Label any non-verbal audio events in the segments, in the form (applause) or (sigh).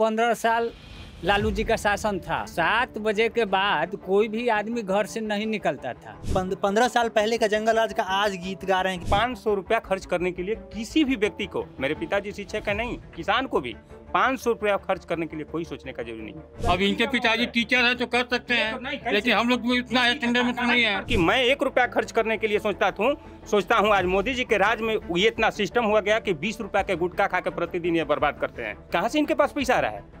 pondrá sal Lalu जी का शासन था सात बजे के बाद कोई भी आदमी घर से नहीं निकलता था पंद्रह साल पहले का जंगल राज का आज गीत गा रहे हैं पाँच सौ रूपया खर्च करने के लिए किसी भी व्यक्ति को मेरे पिताजी शिक्षक है नहीं किसान को भी पाँच सौ रूपया खर्च करने के लिए कोई सोचने का जरूरी नहीं अब इनके पिताजी टीचर है तो कर सकते हैं लेकिन हम लोग इतना स्टैंडर्ड नहीं तो है कि मैं एक रुपया खर्च करने के लिए सोचता हूँ सोचता हूँ आज मोदी जी के राज में ये इतना सिस्टम हुआ गया कि बीस रुपया के गुटखा खा के प्रतिदिन ये बर्बाद करते हैं कहाँ से इनके पास पैसा आ रहा है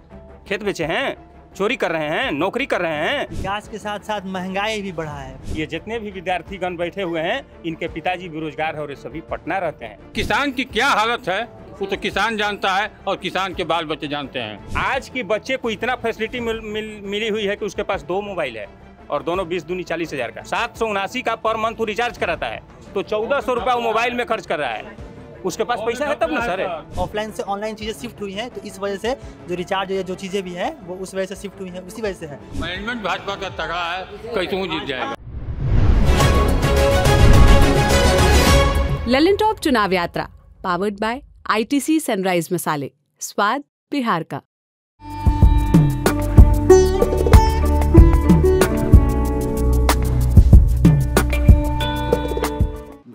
खेत बेचे हैं चोरी कर रहे हैं नौकरी कर रहे हैं विकास के साथ साथ महंगाई भी बढ़ा है ये जितने भी विद्यार्थी गण बैठे हुए हैं इनके पिताजी बेरोजगार है और ये सभी पटना रहते हैं किसान की क्या हालत है वो तो किसान जानता है और किसान के बाल बच्चे जानते हैं आज के बच्चे को इतना फैसिलिटी मिल, मिल, मिली हुई है की उसके पास दो मोबाइल है और दोनों बीस दूनी चालीस हजार का सात सौ उनासी का पर मंथ रिचार्ज कराता है तो चौदह सौ वो मोबाइल में खर्च कर रहा है उसके पास पैसा है तब ना सर ऑफलाइन से ऑनलाइन चीज़ें शिफ्ट हुई हैं तो इस वजह से जो रिचार्ज जो चीज़ें भी है वो उस वजह से शिफ्ट हुई है उसी वजह से है मैनेजमेंट भाजपा का तगड़ा है कैसे तो जीत जाएगा ललन टॉप चुनाव यात्रा पावर्ड बाय आईटीसी सनराइज मसाले स्वाद बिहार का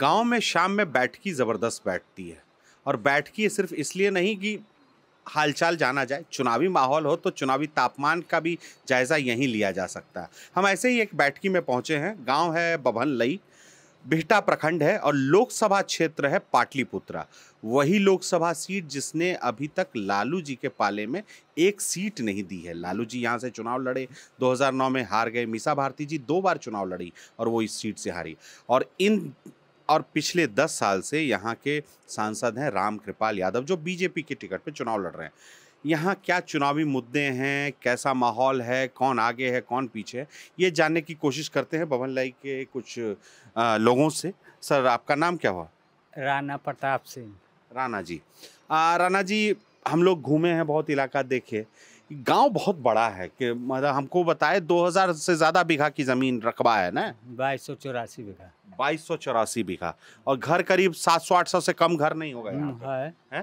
गांव में शाम में बैठकी ज़बरदस्त बैठती है और बैठकी सिर्फ इसलिए नहीं कि हालचाल जाना जाए चुनावी माहौल हो तो चुनावी तापमान का भी जायज़ा यहीं लिया जा सकता है हम ऐसे ही एक बैठकी में पहुंचे हैं गांव है बभन लई बिहटा प्रखंड है और लोकसभा क्षेत्र है पाटलिपुत्रा वही लोकसभा सीट जिसने अभी तक लालू जी के पाले में एक सीट नहीं दी है लालू जी यहाँ से चुनाव लड़े 2009 में हार गए मीसा भारती जी दो बार चुनाव लड़ी और वो इस सीट से हारी और इन और पिछले दस साल से यहाँ के सांसद हैं राम कृपाल यादव जो बीजेपी के टिकट पर चुनाव लड़ रहे हैं यहाँ क्या चुनावी मुद्दे हैं कैसा माहौल है कौन आगे है कौन पीछे है ये जानने की कोशिश करते हैं भवन लाई के कुछ आ, लोगों से सर आपका नाम क्या हुआ राणा प्रताप सिंह राणा जी आ, राणा जी हम लोग घूमे हैं बहुत इलाका देखे गांव बहुत बड़ा है कि मतलब हमको बताए 2000 से ज़्यादा बीघा की ज़मीन रकबा है ना बाईस सौ चौरासी बीघा बाईस सौ चौरासी बीघा और घर करीब सात सौ आठ सौ से कम घर नहीं होगा हम्म, है, है?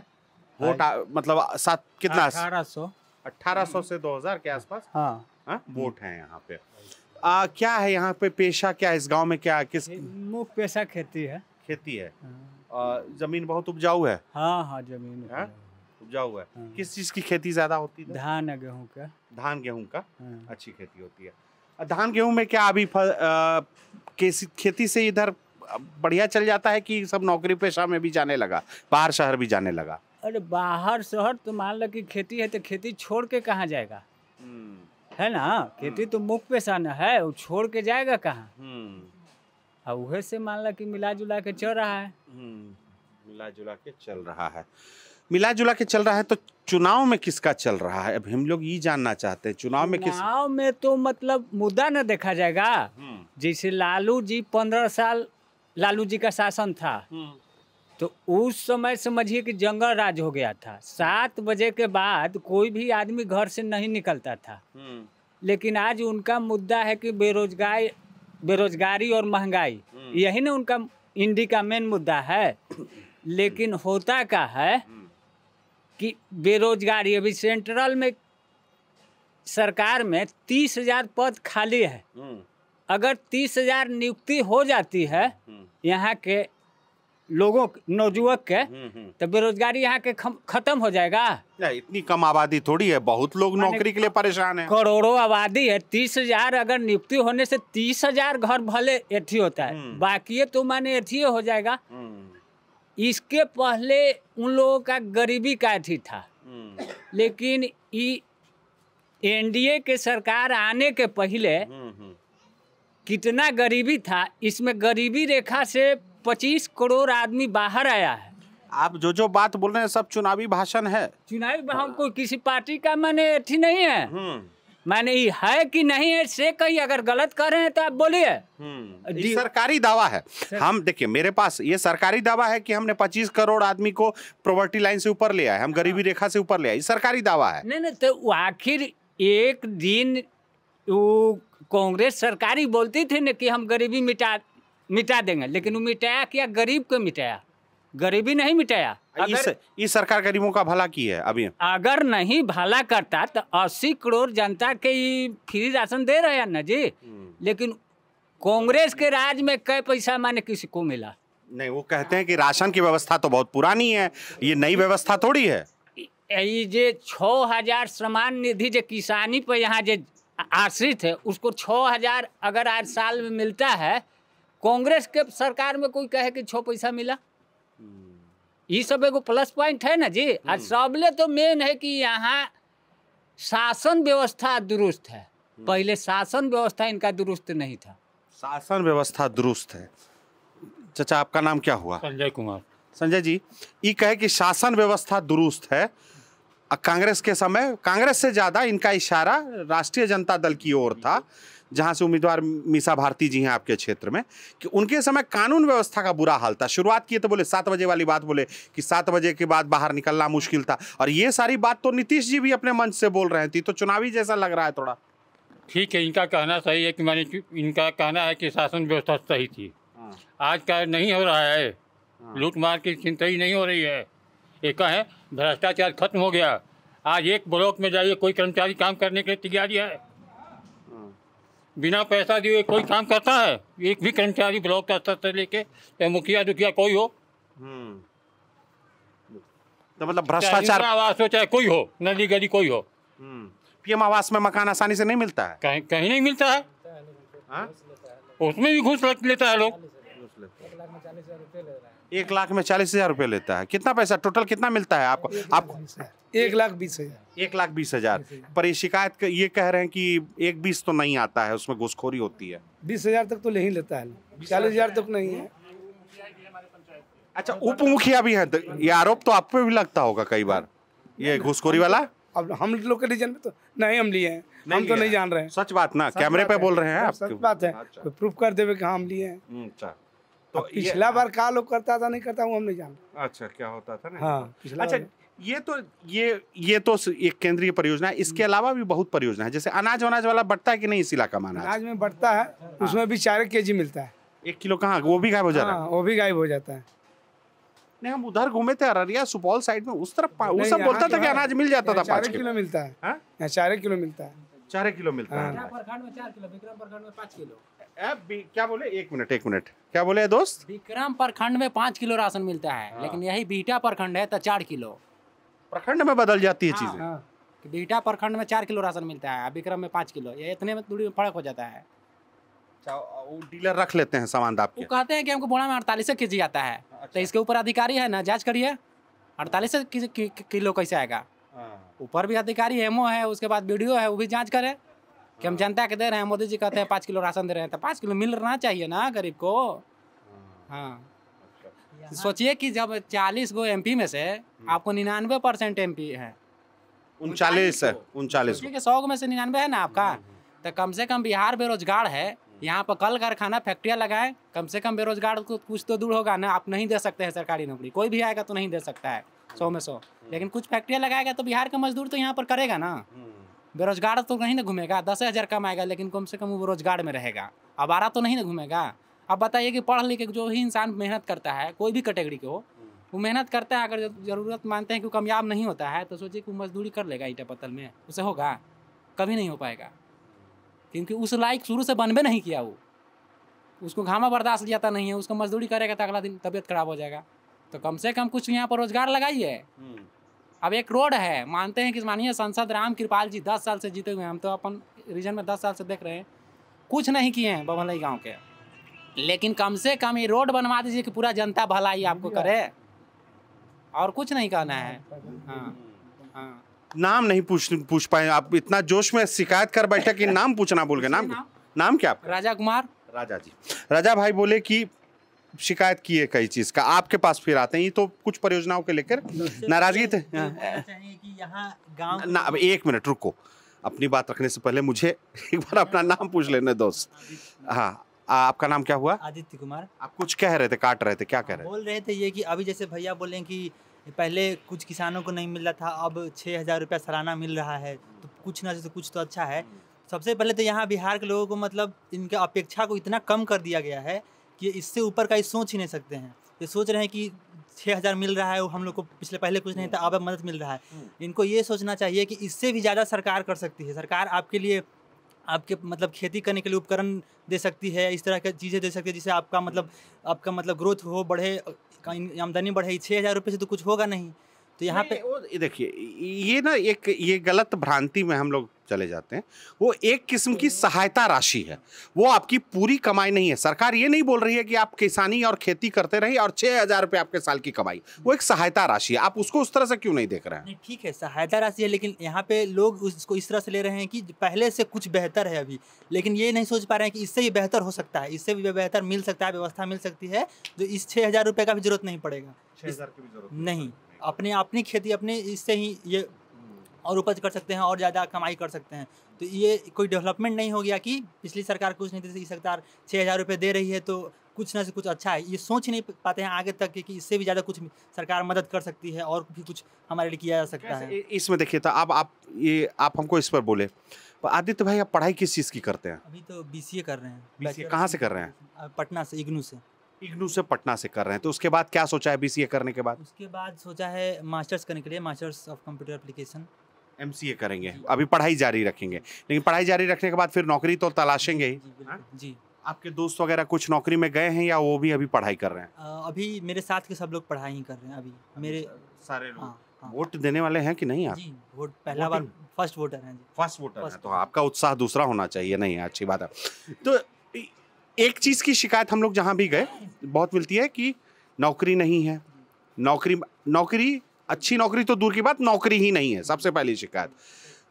वोट मतलब सात कितना अठारह सौ अठारह सौ से दो हजार के आसपास हाँ हाँ वोट है यहाँ पे हम्म। आ, क्या है यहाँ पे पेशा क्या इस गांव में क्या किस मुख्य पेशा खेती है खेती है हाँ। जमीन बहुत उपजाऊ है हाँ हाँ जमीन हाँ? है? उपजा हुआ है हाँ। किस चीज की खेती ज्यादा होती है धान गेहूँ का धान गेहूँ का हाँ। अच्छी खेती होती है धान गेहूँ में क्या अभी खेती से इधर बढ़िया चल जाता है कि सब नौकरी पेशा में भी जाने लगा बाहर शहर भी जाने लगा अरे बाहर शहर तो मान लो कि खेती है तो खेती छोड़ के कहाँ जाएगा हम्म। है ना खेती तो हम्म। मुख्य पेशा न है वो छोड़ के जाएगा कहाँ वह हम्म। से मान लो कि मिला जुला के चल रहा है मिला जुला के चल रहा है मिला जुला के चल रहा है तो चुनाव में किसका चल रहा है अब हम लोग ये जानना चाहते हैं चुनाव में किस चुनाव में तो मतलब मुद्दा ना देखा जाएगा हम्म। जैसे लालू जी पंद्रह साल लालू जी का शासन था हम्म। तो उस समय समझिए कि जंगल राज हो गया था सात बजे के बाद कोई भी आदमी घर से नहीं निकलता था हम्म। लेकिन आज उनका मुद्दा है कि बेरोजगारी बेरोजगारी और महंगाई यही ना उनका इंडी का मेन मुद्दा है लेकिन होता का है कि बेरोजगारी अभी सेंट्रल में सरकार में तीस हजार पद खाली है हम्म। अगर तीस हजार नियुक्ति हो जाती है हम्म। यहाँ के लोगों नौजुवक के हम्म, तो बेरोजगारी यहाँ के खत्म हो जाएगा इतनी कम आबादी थोड़ी है बहुत लोग नौकरी के लिए परेशान है करोड़ों आबादी है तीस हजार अगर नियुक्ति होने से तीस हजार घर भले एथी होता है बाकी तो माने एथी हो जाएगा इसके पहले उन लोगों का गरीबी का अथी था हम्म। लेकिन एनडीए के सरकार आने के पहले हम्म, हम्म। कितना गरीबी था इसमें गरीबी रेखा से 25 करोड़ आदमी बाहर आया है आप जो जो बात बोल रहे हैं सब चुनावी भाषण है चुनावी हमको किसी पार्टी का मैंने अथी नहीं है मैंने ये है कि नहीं है से कही अगर गलत कर रहे हैं तो आप बोलिए हम्म, सरकारी दावा है हम देखिए मेरे पास ये सरकारी दावा है कि हमने 25 करोड़ आदमी को प्रॉपर्टी लाइन से ऊपर लिया है हम गरीबी हाँ। रेखा से ऊपर है ये सरकारी दावा है नहीं नहीं तो आखिर एक दिन वो कांग्रेस सरकारी बोलती थी ना कि हम गरीबी मिटा मिटा देंगे लेकिन वो मिटाया क्या गरीब को मिटाया गरीबी नहीं मिटाया इस इस सरकार गरीबों का भला की है अभी अगर नहीं भला करता तो अस्सी करोड़ जनता के फ्री राशन दे रहे हैं ना जी हम्म। लेकिन कांग्रेस के राज में कई पैसा माने किसी को मिला नहीं वो कहते हैं कि राशन की व्यवस्था तो बहुत पुरानी है ये नई व्यवस्था थोड़ी है ये छ हजार समान निधि जो किसानी पर यहाँ जो आश्रित है उसको छ हजार अगर आज साल में मिलता है कांग्रेस के सरकार में कोई कहे कि छो पैसा मिला हम्म। ये सब एगो प्लस पॉइंट है ना जी और हम्म। सबले तो मेन है कि यहाँ शासन व्यवस्था दुरुस्त है हम्म। पहले शासन व्यवस्था इनका दुरुस्त नहीं था शासन व्यवस्था दुरुस्त है चाचा आपका नाम क्या हुआ संजय कुमार संजय जी ये कहे कि शासन व्यवस्था दुरुस्त है कांग्रेस के समय कांग्रेस से ज़्यादा इनका इशारा राष्ट्रीय जनता दल की ओर था जहाँ से उम्मीदवार मीसा भारती जी हैं आपके क्षेत्र में कि उनके समय कानून व्यवस्था का बुरा हाल था शुरुआत किए तो बोले सात बजे वाली बात बोले कि सात बजे के बाद बाहर निकलना मुश्किल था और ये सारी बात तो नीतीश जी भी अपने मंच से बोल रहे थे तो चुनावी जैसा लग रहा है थोड़ा ठीक है इनका कहना सही है कि मैंने इनका कहना है कि शासन व्यवस्था सही थी हाँ। आज का नहीं हो रहा है हाँ। लूट मार की चिंता ही नहीं हो रही है ये कहें भ्रष्टाचार खत्म हो गया आज एक ब्लॉक में जाइए कोई कर्मचारी काम करने के लिए तैयारी है बिना पैसा दिए कोई काम करता है एक भी कर्मचारी ब्लॉक का स्तर से लेके चाहे मुखिया दुखिया कोई हो हम्म। तो मतलब भ्रष्टाचार आवास हो चाहे कोई हो नदी गली कोई हो हम्म। पीएम आवास में मकान आसानी से नहीं मिलता है कहीं कहीं नहीं मिलता है हाँ? उसमें भी घूस लेता है लोग एक लाख में चालीस हजार रुपये लेता है कितना पैसा टोटल कितना मिलता है आपको आपको एक लाख बीस हजार एक लाख बीस हजार पर ये शिकायत कर, ये कह रहे हैं कि एक बीस तो नहीं आता है उसमें घुसखोरी होती है बीस हजार तक तो ले ही लेता है चालीस हजार तक नहीं है अच्छा उप मुखिया भी है ये आरोप तो आप पे भी लगता होगा कई बार ये घुसखोरी तो- वाला अब हम लोग के रीजन में तो नहीं हम लिए हैं हम तो नहीं जान रहे हैं सच बात ना कैमरे पे बोल रहे हैं आप सच बात है अच्छा। प्रूफ कर देवे की हाँ हम लिए हैं हम्म, अच्छा। तो पिछला बार का लोग करता था नहीं करता वो हम नहीं जान अच्छा क्या होता था ना हाँ अच्छा ये तो ये ये तो एक केंद्रीय परियोजना है इसके हम्म। अलावा भी बहुत परियोजना है जैसे अनाज वनाज वाला बढ़ता है कि नहीं इस इलाका में अनाज अनाज में बढ़ता है हाँ। उसमें भी चार के जी मिलता है एक किलो कहाँ वो भी गायब हो जाता है हाँ, वो भी गायब हो जाता है नहीं हम उधर घूमे थे अररिया सुपौल साइड में उस तरफ वो सब बोलता था कि अनाज मिल जाता था पाँच हाँ? किलो मिलता है चार किलो मिलता है चार किलो मिलता है क्या बोले एक मिनट एक मिनट क्या बोले दोस्त विक्रम प्रखंड में पाँच किलो राशन मिलता है लेकिन यही बीटा प्रखंड है तो चार किलो प्रखंड में बदल जाती है हाँ, चीजें बीटा हाँ। तो प्रखंड में चार किलो राशन मिलता है विक्रम में पाँच किलो ये इतने में दूरी में फर्क हो जाता है अच्छा, वो डीलर रख लेते हैं सामान आप वो कहते हैं कि हमको बोड़ा में अड़तालीस के जी आता है अच्छा। तो इसके ऊपर अधिकारी है ना जांच करिए अड़तालीस किलो कैसे आएगा हाँ। ऊपर भी अधिकारी एमओ है उसके बाद वीडियो है वो भी जाँच करे कि हम जनता के दे रहे हैं मोदी जी कहते हैं पाँच किलो राशन दे रहे हैं तो पाँच किलो मिल रहना चाहिए ना गरीब को हाँ तो हाँ। सोचिए कि जब चालीस गो एमपी में से हम्म। आपको निन्यानवे परसेंट एम है उनचालीस है उनचालीस ठीक है सौ में से निन्यानवे है ना आपका हम्म, हम्म, तो कम से कम बिहार बेरोजगार है यहाँ पर कल कारखाना फैक्ट्रियाँ लगाए कम से कम बेरोजगार को कुछ तो दूर होगा ना आप नहीं दे सकते हैं सरकारी नौकरी कोई भी आएगा तो नहीं दे सकता है सौ में सौ लेकिन कुछ फैक्ट्रियाँ लगाएगा तो बिहार का मजदूर तो यहाँ पर करेगा ना बेरोजगार तो नहीं ना घूमेगा दस हज़ार कमाएगा लेकिन कम से कम वो रोजगार में रहेगा अबारा तो नहीं ना घूमेगा अब बताइए कि पढ़ लिख के जो भी इंसान मेहनत करता है कोई भी कैटेगरी के हो वो मेहनत करता है अगर ज़रूरत मानते हैं कि वो कामयाब नहीं होता है तो सोचिए कि वो मजदूरी कर लेगा ईटा पत्थर में उसे होगा कभी नहीं हो पाएगा क्योंकि उस लाइक शुरू से बनबे नहीं किया वो उसको घामा बर्दाश्त जाता नहीं है उसको मजदूरी करेगा तो अगला दिन तबीयत खराब हो जाएगा तो कम से कम कुछ यहाँ पर रोजगार लगाइए हम्म। अब एक रोड है मानते हैं कि मानिए सांसद राम कृपाल जी दस साल से जीते हुए हैं हम तो अपन रीजन में दस साल से देख रहे हैं कुछ नहीं किए हैं बभलई गाँव के लेकिन कम से कम ये रोड बनवा दीजिए कि पूरा जनता भलाई आपको करे और कुछ नहीं कहना है हाँ, हाँ, हाँ। नाम नहीं पूछ पूछ पाए आप इतना जोश में शिकायत कर बैठे कि नाम पूछना बोल गए नाम नाम, नाम क्या आपका राजा कुमार राजा जी राजा भाई बोले कि शिकायत की है कई चीज का आपके पास फिर आते हैं ये तो कुछ परियोजनाओं के लेकर नाराजगी थे तो ना अब एक मिनट रुको अपनी बात रखने से पहले मुझे (laughs) एक बार अपना नाम पूछ लेने दोस्त हाँ आपका नाम क्या हुआ आदित्य कुमार आप कुछ कह रहे थे काट रहे थे क्या कह रहे बोल रहे थे ये कि अभी जैसे भैया बोले कि पहले कुछ किसानों को नहीं मिल रहा था अब छः हज़ार रुपया सालाना मिल रहा है तो कुछ ना जैसे कुछ तो अच्छा है सबसे पहले तो यहाँ बिहार के लोगों को मतलब इनके अपेक्षा को इतना कम कर दिया गया है कि इससे ऊपर का ये सोच ही नहीं सकते हैं ये सोच रहे हैं कि छः हज़ार मिल रहा है वो हम लोग को पिछले पहले कुछ नहीं था अब मदद मिल रहा है हम्म। इनको ये सोचना चाहिए कि इससे भी ज़्यादा सरकार कर सकती है सरकार आपके लिए आपके मतलब खेती करने के लिए उपकरण दे सकती है इस तरह की चीज़ें दे सकती है जिससे आपका मतलब आपका मतलब ग्रोथ हो बढ़े आमदनी बढ़े छः हज़ार रुपये से तो कुछ होगा नहीं तो यहाँ पे देखिए ये ना एक ये गलत भ्रांति में हम लोग चले जाते हैं वो एक किस्म की हम्म। सहायता राशि है वो आपकी पूरी कमाई नहीं है सरकार ये नहीं बोल रही है कि आप किसानी और खेती करते रहिए और छह हज़ार रुपये आपके साल की कमाई वो एक सहायता राशि है आप उसको उस तरह से क्यों नहीं देख रहे हैं ठीक है सहायता राशि है लेकिन यहाँ पे लोग उसको इस तरह से ले रहे हैं कि पहले से कुछ बेहतर है अभी लेकिन ये नहीं सोच पा रहे हैं कि इससे भी बेहतर हो सकता है इससे भी बेहतर मिल सकता है व्यवस्था मिल सकती है जो इस छह हज़ार रुपये का भी जरूरत नहीं पड़ेगा छह हज़ार की जरूरत नहीं अपने अपनी खेती अपने इससे ही ये और उपज कर सकते हैं और ज़्यादा कमाई कर सकते हैं तो ये कोई डेवलपमेंट नहीं हो गया कि पिछली सरकार कुछ नहीं देती सरकार छः हज़ार रुपये दे रही है तो कुछ ना से कुछ अच्छा है ये सोच नहीं पाते हैं आगे तक कि इससे भी ज़्यादा कुछ सरकार मदद कर सकती है और भी कुछ हमारे लिए किया जा सकता है इसमें देखिए तो आप आप ये आप हमको इस पर बोले तो आदित्य भाई आप पढ़ाई किस चीज़ की करते हैं अभी तो बी कर रहे हैं बी कहाँ से कर रहे हैं पटना से इग्नू से इग्नू से पटना से कर रहे हैं तो उसके बाद क्या सोचा है बी करने के बाद उसके बाद सोचा है मास्टर्स करने के लिए masters of computer application M करेंगे अभी पढ़ाई जारी रखेंगे लेकिन पढ़ाई जारी रखने के बाद फिर नौकरी तो तलाशेंगे ही जी, हाँ? जी आपके दोस्त वगैरह कुछ नौकरी में गए हैं या वो भी अभी पढ़ाई कर रहे हैं अभी मेरे साथ के सब लोग पढ़ाई ही कर रहे हैं अभी मेरे अच्छा, सारे लोग हाँ, हाँ। वोट देने वाले हैं कि नहीं आप जी वोट पहला बार फर्स्ट वोटर हैं फर्स्ट वोटर हैं तो आपका उत्साह दूसरा होना चाहिए नहीं अच्छी बात है तो एक चीज़ की शिकायत हम लोग जहाँ भी गए बहुत मिलती है कि नौकरी नहीं है नौकरी नौकरी अच्छी नौकरी तो दूर की बात नौकरी ही नहीं है सबसे पहली शिकायत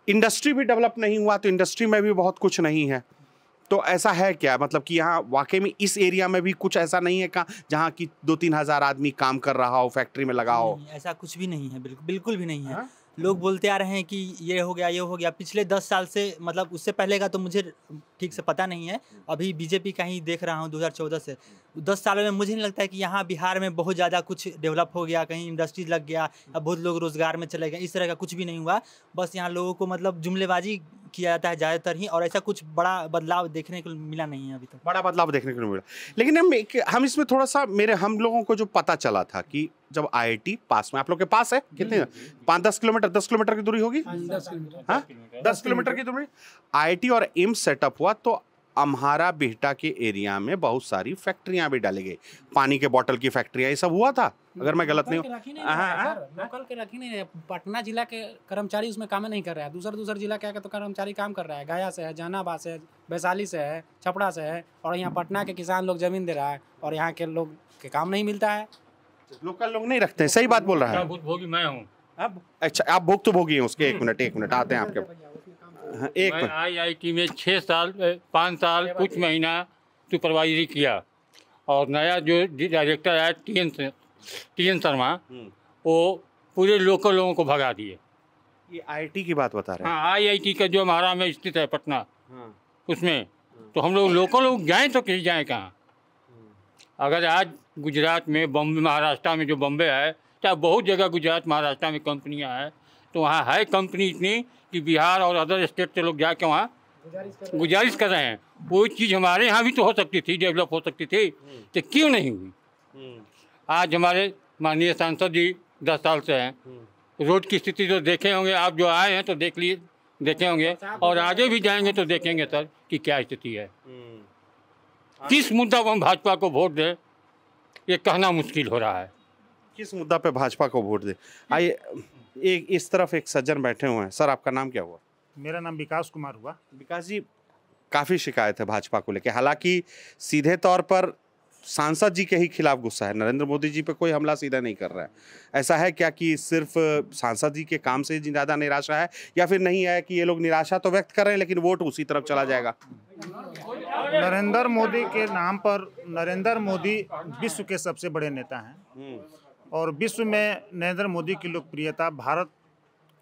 इंडस्ट्री भी डेवलप नहीं हुआ तो इंडस्ट्री में भी बहुत कुछ नहीं है तो ऐसा है क्या मतलब कि यहाँ वाकई में इस एरिया में भी कुछ ऐसा नहीं है कहाँ जहाँ की दो तीन हज़ार आदमी काम कर रहा हो फैक्ट्री में लगा हो ऐसा कुछ भी नहीं है बिल्कुल बिल्कुल भी नहीं है हा? लोग बोलते आ रहे हैं कि ये हो गया ये हो गया पिछले दस साल से मतलब उससे पहले का तो मुझे ठीक से पता नहीं है अभी बीजेपी का ही देख रहा हूँ दो से दस सालों में मुझे नहीं लगता है कि यहाँ बिहार में बहुत ज़्यादा कुछ डेवलप हो गया कहीं इंडस्ट्रीज लग गया अब बहुत लोग रोज़गार में चले गए इस तरह का कुछ भी नहीं हुआ बस यहाँ लोगों को मतलब जुमलेबाजी किया जाता है ज़्यादातर ही और ऐसा कुछ बड़ा बदलाव देखने को मिला नहीं है अभी तक बड़ा बदलाव देखने को मिला लेकिन हम एक हम इसमें थोड़ा सा मेरे हम लोगों को जो पता चला था कि जब आई पास में आप लोग के पास है कितने पाँच दस किलोमीटर दस किलोमीटर की दूरी होगी हाँ, दस किलोमीटर हाँ दस किलोमीटर की दूरी आई और एम्स सेटअप हुआ तो अम्हारा बिहटा के एरिया में बहुत सारी फैक्ट्रियां भी डाली गई पानी के बॉटल की फैक्ट्रियां ये सब हुआ था अगर मैं गलत नहीं हूँ हाँ, हाँ। पटना जिला के कर्मचारी उसमें काम नहीं कर रहा है दूसर दूसर जिला के तो कर्मचारी काम कर रहा है गया से है जहानाबाद से वैशाली से है छपड़ा से है और यहाँ पटना के किसान लोग जमीन दे रहा है और यहाँ के लोग के काम नहीं मिलता है लोकल लोग नहीं रखते सही बात बोल रहा है अच्छा आप भुक्त भोगी हैं उसके एक मिनट एक मिनट आते हैं आपके हाँ, एक मैं आईआईटी में छः साल पाँच साल कुछ महीना सुपरवाइजरी किया और नया जो डायरेक्टर आया T N T N Sharma हम्म। वो पूरे लोकल लोगों को भगा दिए ये आईटी की बात बता रहे हैं हाँ आईआईटी का जो हमारा में स्थित है पटना हाँ। उसमें हाँ। तो हम लोग लोकल लोग जाए तो कहीं जाएँ कहाँ हम्म। अगर आज गुजरात में बम्बे महाराष्ट्र में जो बम्बे है चाहे बहुत जगह गुजरात महाराष्ट्र में कंपनियाँ हैं तो वहाँ है कंपनी इतनी कि बिहार और अदर स्टेट से लोग जाके वहाँ गुजारिश कर रहे हैं कोई चीज़ हमारे यहाँ भी तो हो सकती थी डेवलप हो सकती थी तो क्यों नहीं हुई हम्म। आज हमारे माननीय सांसद जी दस साल से हैं हम्म। रोड की स्थिति तो देखे होंगे आप जो आए हैं तो देख लिए देखे होंगे अच्छा, और आगे भी जाएंगे तो देखेंगे सर कि क्या स्थिति है हम्म। किस मुद्दा पर हम भाजपा को वोट दें ये कहना मुश्किल हो रहा है किस मुद्दा पे भाजपा को वोट दे आइए एक इस तरफ एक सज्जन बैठे हुए हैं सर आपका नाम क्या हुआ मेरा नाम विकास कुमार हुआ विकास जी काफ़ी शिकायत है भाजपा को लेकर हालांकि सीधे तौर पर सांसद जी के ही खिलाफ गुस्सा है नरेंद्र मोदी जी पे कोई हमला सीधा नहीं कर रहा है ऐसा है क्या कि सिर्फ सांसद जी के काम से ज़्यादा निराशा है या फिर नहीं है कि ये लोग निराशा तो व्यक्त कर रहे हैं लेकिन वोट उसी तरफ चला जाएगा नरेंद्र मोदी के नाम पर नरेंद्र मोदी विश्व के सबसे बड़े नेता हैं हम्म। और विश्व में नरेंद्र मोदी की लोकप्रियता भारत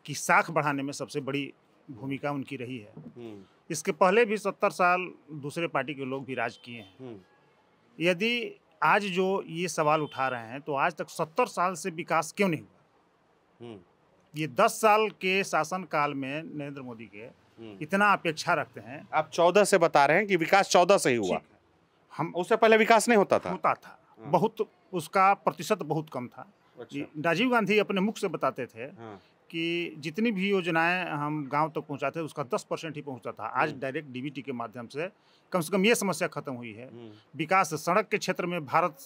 की साख बढ़ाने में सबसे बड़ी भूमिका उनकी रही है हम्म। इसके पहले भी सत्तर साल दूसरे पार्टी के लोग भी राज किए हैं हम्म। यदि आज जो ये सवाल उठा रहे हैं तो आज तक सत्तर साल से विकास क्यों नहीं हुआ हम्म। ये दस साल के शासन काल में नरेंद्र मोदी के इतना अपेक्षा रखते हैं आप चौदह से बता रहे हैं कि विकास चौदह से ही हुआ हम उससे पहले विकास नहीं होता था होता था हाँ। बहुत उसका प्रतिशत बहुत कम था अच्छा। राजीव गांधी अपने मुख से बताते थे हाँ। कि जितनी भी योजनाएं हम गांव तक तो पहुंचाते थे उसका 10 परसेंट ही पहुंचता था आज हम्म। डायरेक्ट डीबीटी के माध्यम से कम से कम ये समस्या खत्म हुई है हम्म। विकास सड़क के क्षेत्र में भारत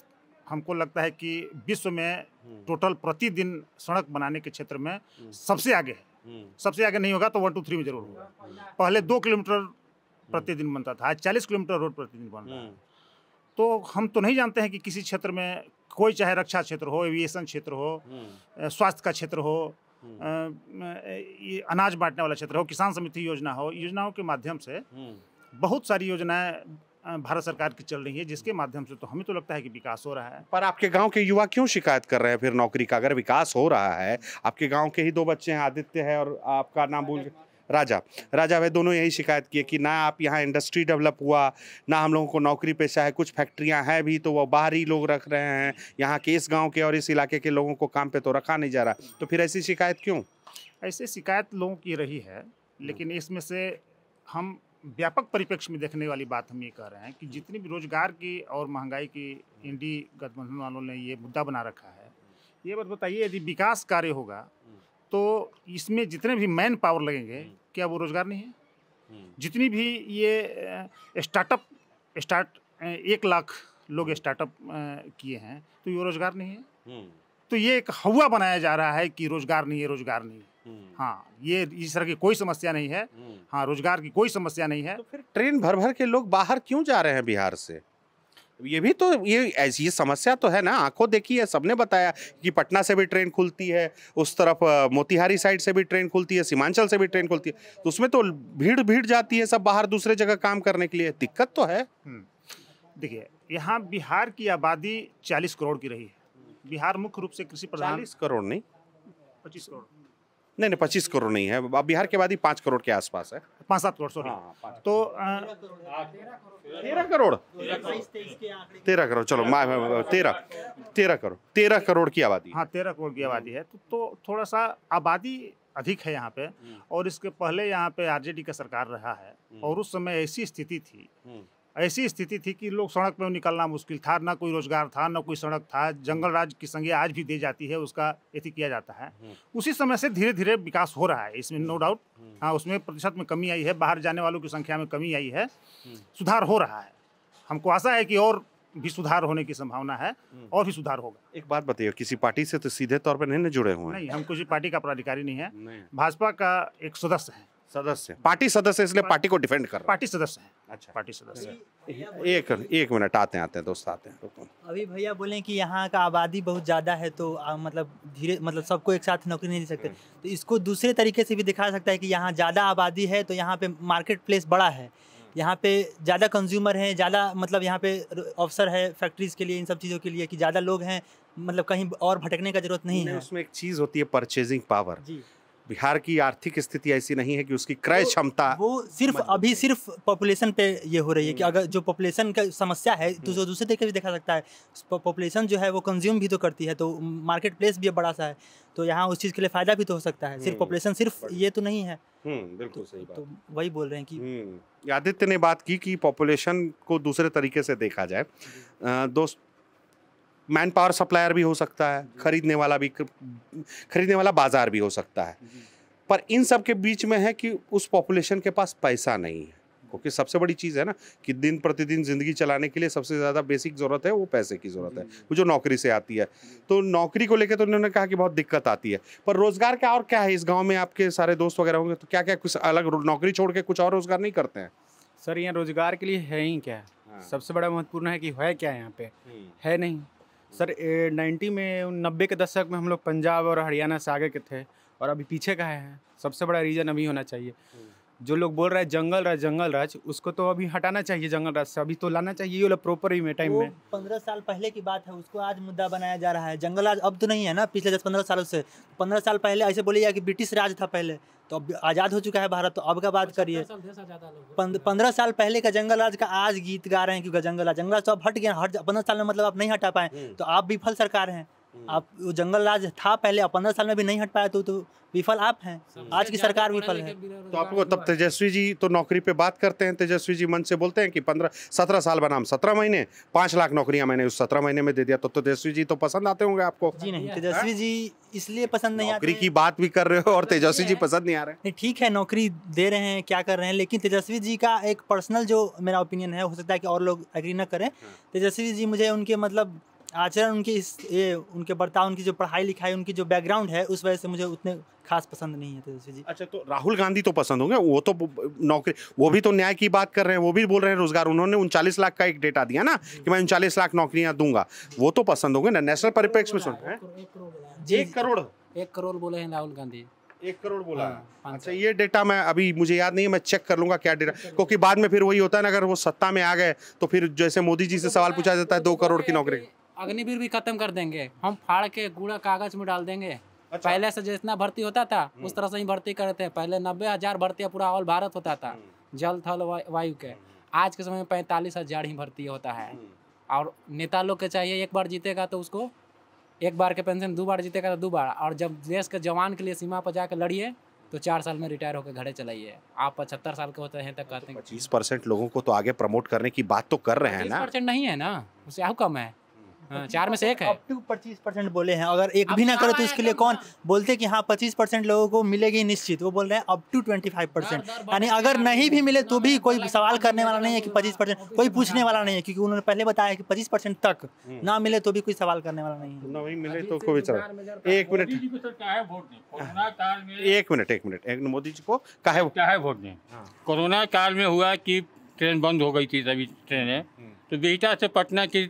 हमको लगता है कि विश्व में हम्म। टोटल प्रतिदिन सड़क बनाने के क्षेत्र में सबसे आगे है सबसे आगे नहीं होगा तो वन टू थ्री में जरूर होगा पहले दो किलोमीटर प्रतिदिन बनता था आज चालीस किलोमीटर रोड प्रतिदिन बन रहा है तो हम तो नहीं जानते हैं कि किसी क्षेत्र में कोई चाहे रक्षा क्षेत्र हो एविएशन क्षेत्र हो हम्म। स्वास्थ्य का क्षेत्र हो हम्म। अनाज बांटने वाला क्षेत्र हो किसान समिति योजना हो योजनाओं के माध्यम से हम्म। बहुत सारी योजनाएं भारत सरकार की चल रही है जिसके माध्यम से तो हमें तो लगता है कि विकास हो रहा है पर आपके गांव के युवा क्यों शिकायत कर रहे हैं फिर नौकरी का अगर विकास हो रहा है आपके गांव के ही दो बच्चे हैं आदित्य है और आपका नाम भूल राजा राजा भाई दोनों यही शिकायत किए कि ना आप यहाँ इंडस्ट्री डेवलप हुआ ना हम लोगों को नौकरी पेशा है कुछ फैक्ट्रियाँ हैं भी तो वह बाहरी लोग रख रहे हैं यहाँ के इस गाँव के और इस इलाके के लोगों को काम पर तो रखा नहीं जा रहा तो फिर ऐसी शिकायत क्यों ऐसी शिकायत लोगों की रही है लेकिन इसमें से हम व्यापक परिप्रेक्ष्य में देखने वाली बात हम ये कह रहे हैं कि जितनी भी रोजगार की और महंगाई की इंडी गठबंधन वालों ने ये मुद्दा बना रखा है ये बात बताइए यदि विकास कार्य होगा तो इसमें जितने भी मैन पावर लगेंगे हम्म। क्या वो रोज़गार नहीं है हम्म। जितनी भी ये स्टार्टअप स्टार्ट एक लाख लोग स्टार्टअप किए हैं तो ये रोज़गार नहीं है हम्म। तो ये एक हवा बनाया जा रहा है कि रोज़गार नहीं है रोज़गार नहीं हाँ ये इस तरह की कोई समस्या नहीं है हाँ रोज़गार की कोई समस्या नहीं है तो फिर ट्रेन भर भर के लोग बाहर क्यों जा रहे हैं बिहार से ये भी तो ये ऐसी समस्या तो है ना आंखों देखी है सबने बताया कि पटना से भी ट्रेन खुलती है उस तरफ मोतिहारी साइड से भी ट्रेन खुलती है सीमांचल से भी ट्रेन खुलती है तो उसमें तो भीड़ भीड़ जाती है सब बाहर दूसरे जगह काम करने के लिए दिक्कत तो है हम्म। देखिए यहाँ बिहार की आबादी चालीस करोड़ की रही है बिहार मुख्य रूप से कृषि प्रधान चालीस करोड़ नहीं पच्चीस करोड़ नहीं नहीं पच्चीस करोड़ नहीं है बिहार के बाद ही पाँच करोड़ के आसपास है पाँच सात करोड़ सॉरी हाँ, हाँ तो तेरह करोड़ तेरह करोड़ चलो तेरह तेरह करोड़ तेरह करोड़ की आबादी हाँ तेरह करोड़ की आबादी है तो, तो थोड़ा सा आबादी अधिक है यहाँ पे हम्म। और इसके पहले यहाँ पे आरजेडी का सरकार रहा है हम्म। और उस समय ऐसी स्थिति थी हम्म। ऐसी स्थिति थी कि लोग सड़क पर निकलना मुश्किल था ना कोई रोजगार था ना कोई सड़क था जंगल राज की संज्ञा आज भी दी जाती है उसका एथि किया जाता है हम्म। उसी समय से धीरे धीरे विकास हो रहा है इसमें नो हम्म। डाउट हम्म। हाँ उसमें प्रतिशत में कमी आई है बाहर जाने वालों की संख्या में कमी आई है सुधार हो रहा है हमको आशा है कि और भी सुधार होने की संभावना है और भी सुधार होगा एक बात बताइए किसी पार्टी से तो सीधे तौर पर नहीं जुड़े हुए नहीं हम किसी पार्टी का पदाधिकारी नहीं है भाजपा का एक सदस्य है सदस्य पार्टी सदस्य इसलिए पार्टी को डिफेंड कर पार्टी सदस्य है अच्छा पार्टी सदस्य एक एक मिनट आते आते हैं दोस्त आते हैं अभी भैया बोले कि यहाँ का आबादी बहुत ज़्यादा है तो आ, मतलब धीरे मतलब सबको एक साथ नौकरी नहीं दे सकते हम्म। तो इसको दूसरे तरीके से भी दिखा सकता है कि यहाँ ज़्यादा आबादी है तो यहाँ पे मार्केट प्लेस बड़ा है हम्म। यहाँ पे ज़्यादा कंज्यूमर हैं ज़्यादा मतलब यहाँ पे अवसर है फैक्ट्रीज़ के लिए इन सब चीज़ों के लिए कि ज़्यादा लोग हैं मतलब कहीं और भटकने का जरूरत नहीं है उसमें एक चीज़ होती है परचेजिंग पावर बिहार की आर्थिक स्थिति ऐसी नहीं है कि उसकी क्रय क्षमता वो, वो सिर्फ अभी सिर्फ पॉपुलेशन पे ये हो रही है कि हम्म। अगर जो पॉपुलेशन का समस्या है तो हम्म। जो दूसरे तरीके भी देखा सकता है पॉपुलेशन जो है वो कंज्यूम भी तो करती है तो मार्केट प्लेस भी बड़ा सा है तो यहाँ उस चीज़ के लिए फ़ायदा भी तो हो सकता है सिर्फ पॉपुलेशन हम्म। सिर्फ ये तो नहीं है बिल्कुल तो- सही बात तो वही बोल रहे हैं कि आदित्य ने बात की कि पॉपुलेशन को दूसरे तरीके से देखा जाए दोस्त मैन पावर सप्लायर भी हो सकता है खरीदने वाला भी खरीदने वाला बाजार भी हो सकता है पर इन सब के बीच में है कि उस पॉपुलेशन के पास पैसा नहीं है क्योंकि सबसे बड़ी चीज़ है ना कि दिन प्रतिदिन ज़िंदगी चलाने के लिए सबसे ज़्यादा बेसिक ज़रूरत है वो पैसे की ज़रूरत है वो जो नौकरी से आती है तो नौकरी को लेकर तो उन्होंने कहा कि बहुत दिक्कत आती है पर रोज़गार क्या और क्या है इस गाँव में आपके सारे दोस्त वगैरह होंगे तो क्या क्या कुछ अलग नौकरी छोड़ के कुछ और रोज़गार नहीं करते हैं सर यहाँ रोज़गार के लिए है ही क्या हाँ। सबसे बड़ा महत्वपूर्ण है कि है क्या यहाँ पे हम्म। है नहीं सर नाइन्टी में नब्बे के दशक में हम लोग पंजाब और हरियाणा से आगे के थे और अभी पीछे का है सबसे बड़ा रीज़न अभी होना चाहिए हम्म। जो लोग बोल रहे हैं जंगल राज जंगल राज उसको तो अभी हटाना चाहिए जंगल राज से अभी तो लाना चाहिए ये प्रॉपर ही में टाइम में पंद्रह साल पहले की बात है उसको आज मुद्दा बनाया जा रहा है जंगल राज अब तो नहीं है ना पिछले दस पंद्रह सालों से पंद्रह साल पहले ऐसे बोले कि ब्रिटिश राज था पहले तो अब आज़ाद हो चुका है भारत तो अब का बात करिए पंद्रह साल पहले का जंगल राज का आज गीत गा रहे हैं क्योंकि जंगल राज जंगल राज तो अब हट गया हट पंद्रह साल में मतलब आप नहीं हटा पाए हम्म। तो आप विफल सरकार हैं आप वो जंगल राज था पहले आप पंद्रह साल में भी नहीं हट पाया तो तो विफल आप हैं आज की सरकार विफल है तो आपको तब तेजस्वी जी तो नौकरी पे बात करते हैं तेजस्वी जी मन से बोलते हैं कि पंद्रह सत्रह साल बनाम सत्रह महीने पाँच लाख नौकरियां मैंने उस सत्रह महीने में दे दिया तो तेजस्वी जी तो पसंद आते होंगे आपको जी नहीं हाँ। तेजस्वी जी इसलिए पसंद नहीं नौकरी की बात भी कर रहे हो और तेजस्वी जी पसंद नहीं आ रहे नहीं ठीक है नौकरी दे रहे हैं क्या कर रहे हैं लेकिन तेजस्वी जी का एक पर्सनल जो मेरा ओपिनियन है हो सकता है कि और लोग एग्री ना करें हाँ। तेजस्वी जी मुझे उनके मतलब आचरण उनकी इस ये उनके बर्ताव उनकी जो पढ़ाई लिखाई उनकी जो बैकग्राउंड है उस वजह से मुझे उतने खास पसंद नहीं है तेजस्वी जी अच्छा तो राहुल गांधी तो पसंद होंगे वो तो नौकरी वो भी तो न्याय की बात कर रहे हैं वो भी बोल रहे हैं रोजगार उन्होंने उनचालीस लाख का एक डेटा दिया ना कि मैं उनचालीस लाख नौकरियां दूंगा वो तो पसंद होंगे ना नेशनल परिप्रेक्ष्य में सुन रहे हैं एक करोड़ एक करोड़ बोले हैं राहुल गांधी एक करोड़ बोला है हाँ, अच्छा ये डेटा मैं अभी मुझे याद नहीं है मैं चेक कर लूंगा क्या डेटा क्योंकि बाद में फिर वही होता है ना अगर वो सत्ता में आ गए तो फिर जैसे मोदी जी से तो सवाल पूछा जाता है दो करोड़ की नौकरी अग्निवीर भी खत्म कर देंगे हम फाड़ के गुड़ा कागज में डाल देंगे अच्छा। पहले से जितना भर्ती होता था हम्म। उस तरह से ही भर्ती करते हैं पहले नब्बे हजार भर्ती पूरा ऑल भारत होता था हम्म। जल थल वायु के हम्म। आज के समय में पैंतालीस हजार ही भर्ती होता है और नेता लोग के चाहिए एक बार जीतेगा तो उसको एक बार के पेंशन दो बार जीतेगा तो दो बार और जब देश के जवान के लिए सीमा पर जाकर लड़िए तो चार साल में रिटायर होकर घरे चलाइए आप पचहत्तर साल के होते हैं तक कहते हैं तो पच्चीस परसेंट लोगों को तो आगे प्रमोट करने की बात तो कर रहे हैं ना परसेंट नहीं है ना उससे और कम है हाँ, चार में से एक है अप टू पच्चीस परसेंट बोले हैं अगर एक भी ना करे तो इसके लिए कौन बोलते कि हाँ पच्चीस परसेंट लोगों को मिलेगी निश्चित वो बोल रहे हैं up to twenty five percent यानी अगर हाँ, नहीं भी मिले तो भी कोई सवाल करने वाला नहीं है कि पच्चीस परसेंट कोई तो पूछने वाला नहीं है क्योंकि उन्होंने पहले बताया कि पच्चीस परसेंट तक हम्म। ना मिले तो भी कोई सवाल करने वाला नहीं है नहीं मिले तो कोई एक मिनट हाँ। एक मिनट एक मिनट एक मोदी जी को है वोट दें कोरोना काल में हुआ कि ट्रेन बंद हो गई थी सभी ट्रेनें हम्म। तो बेटा से पटना की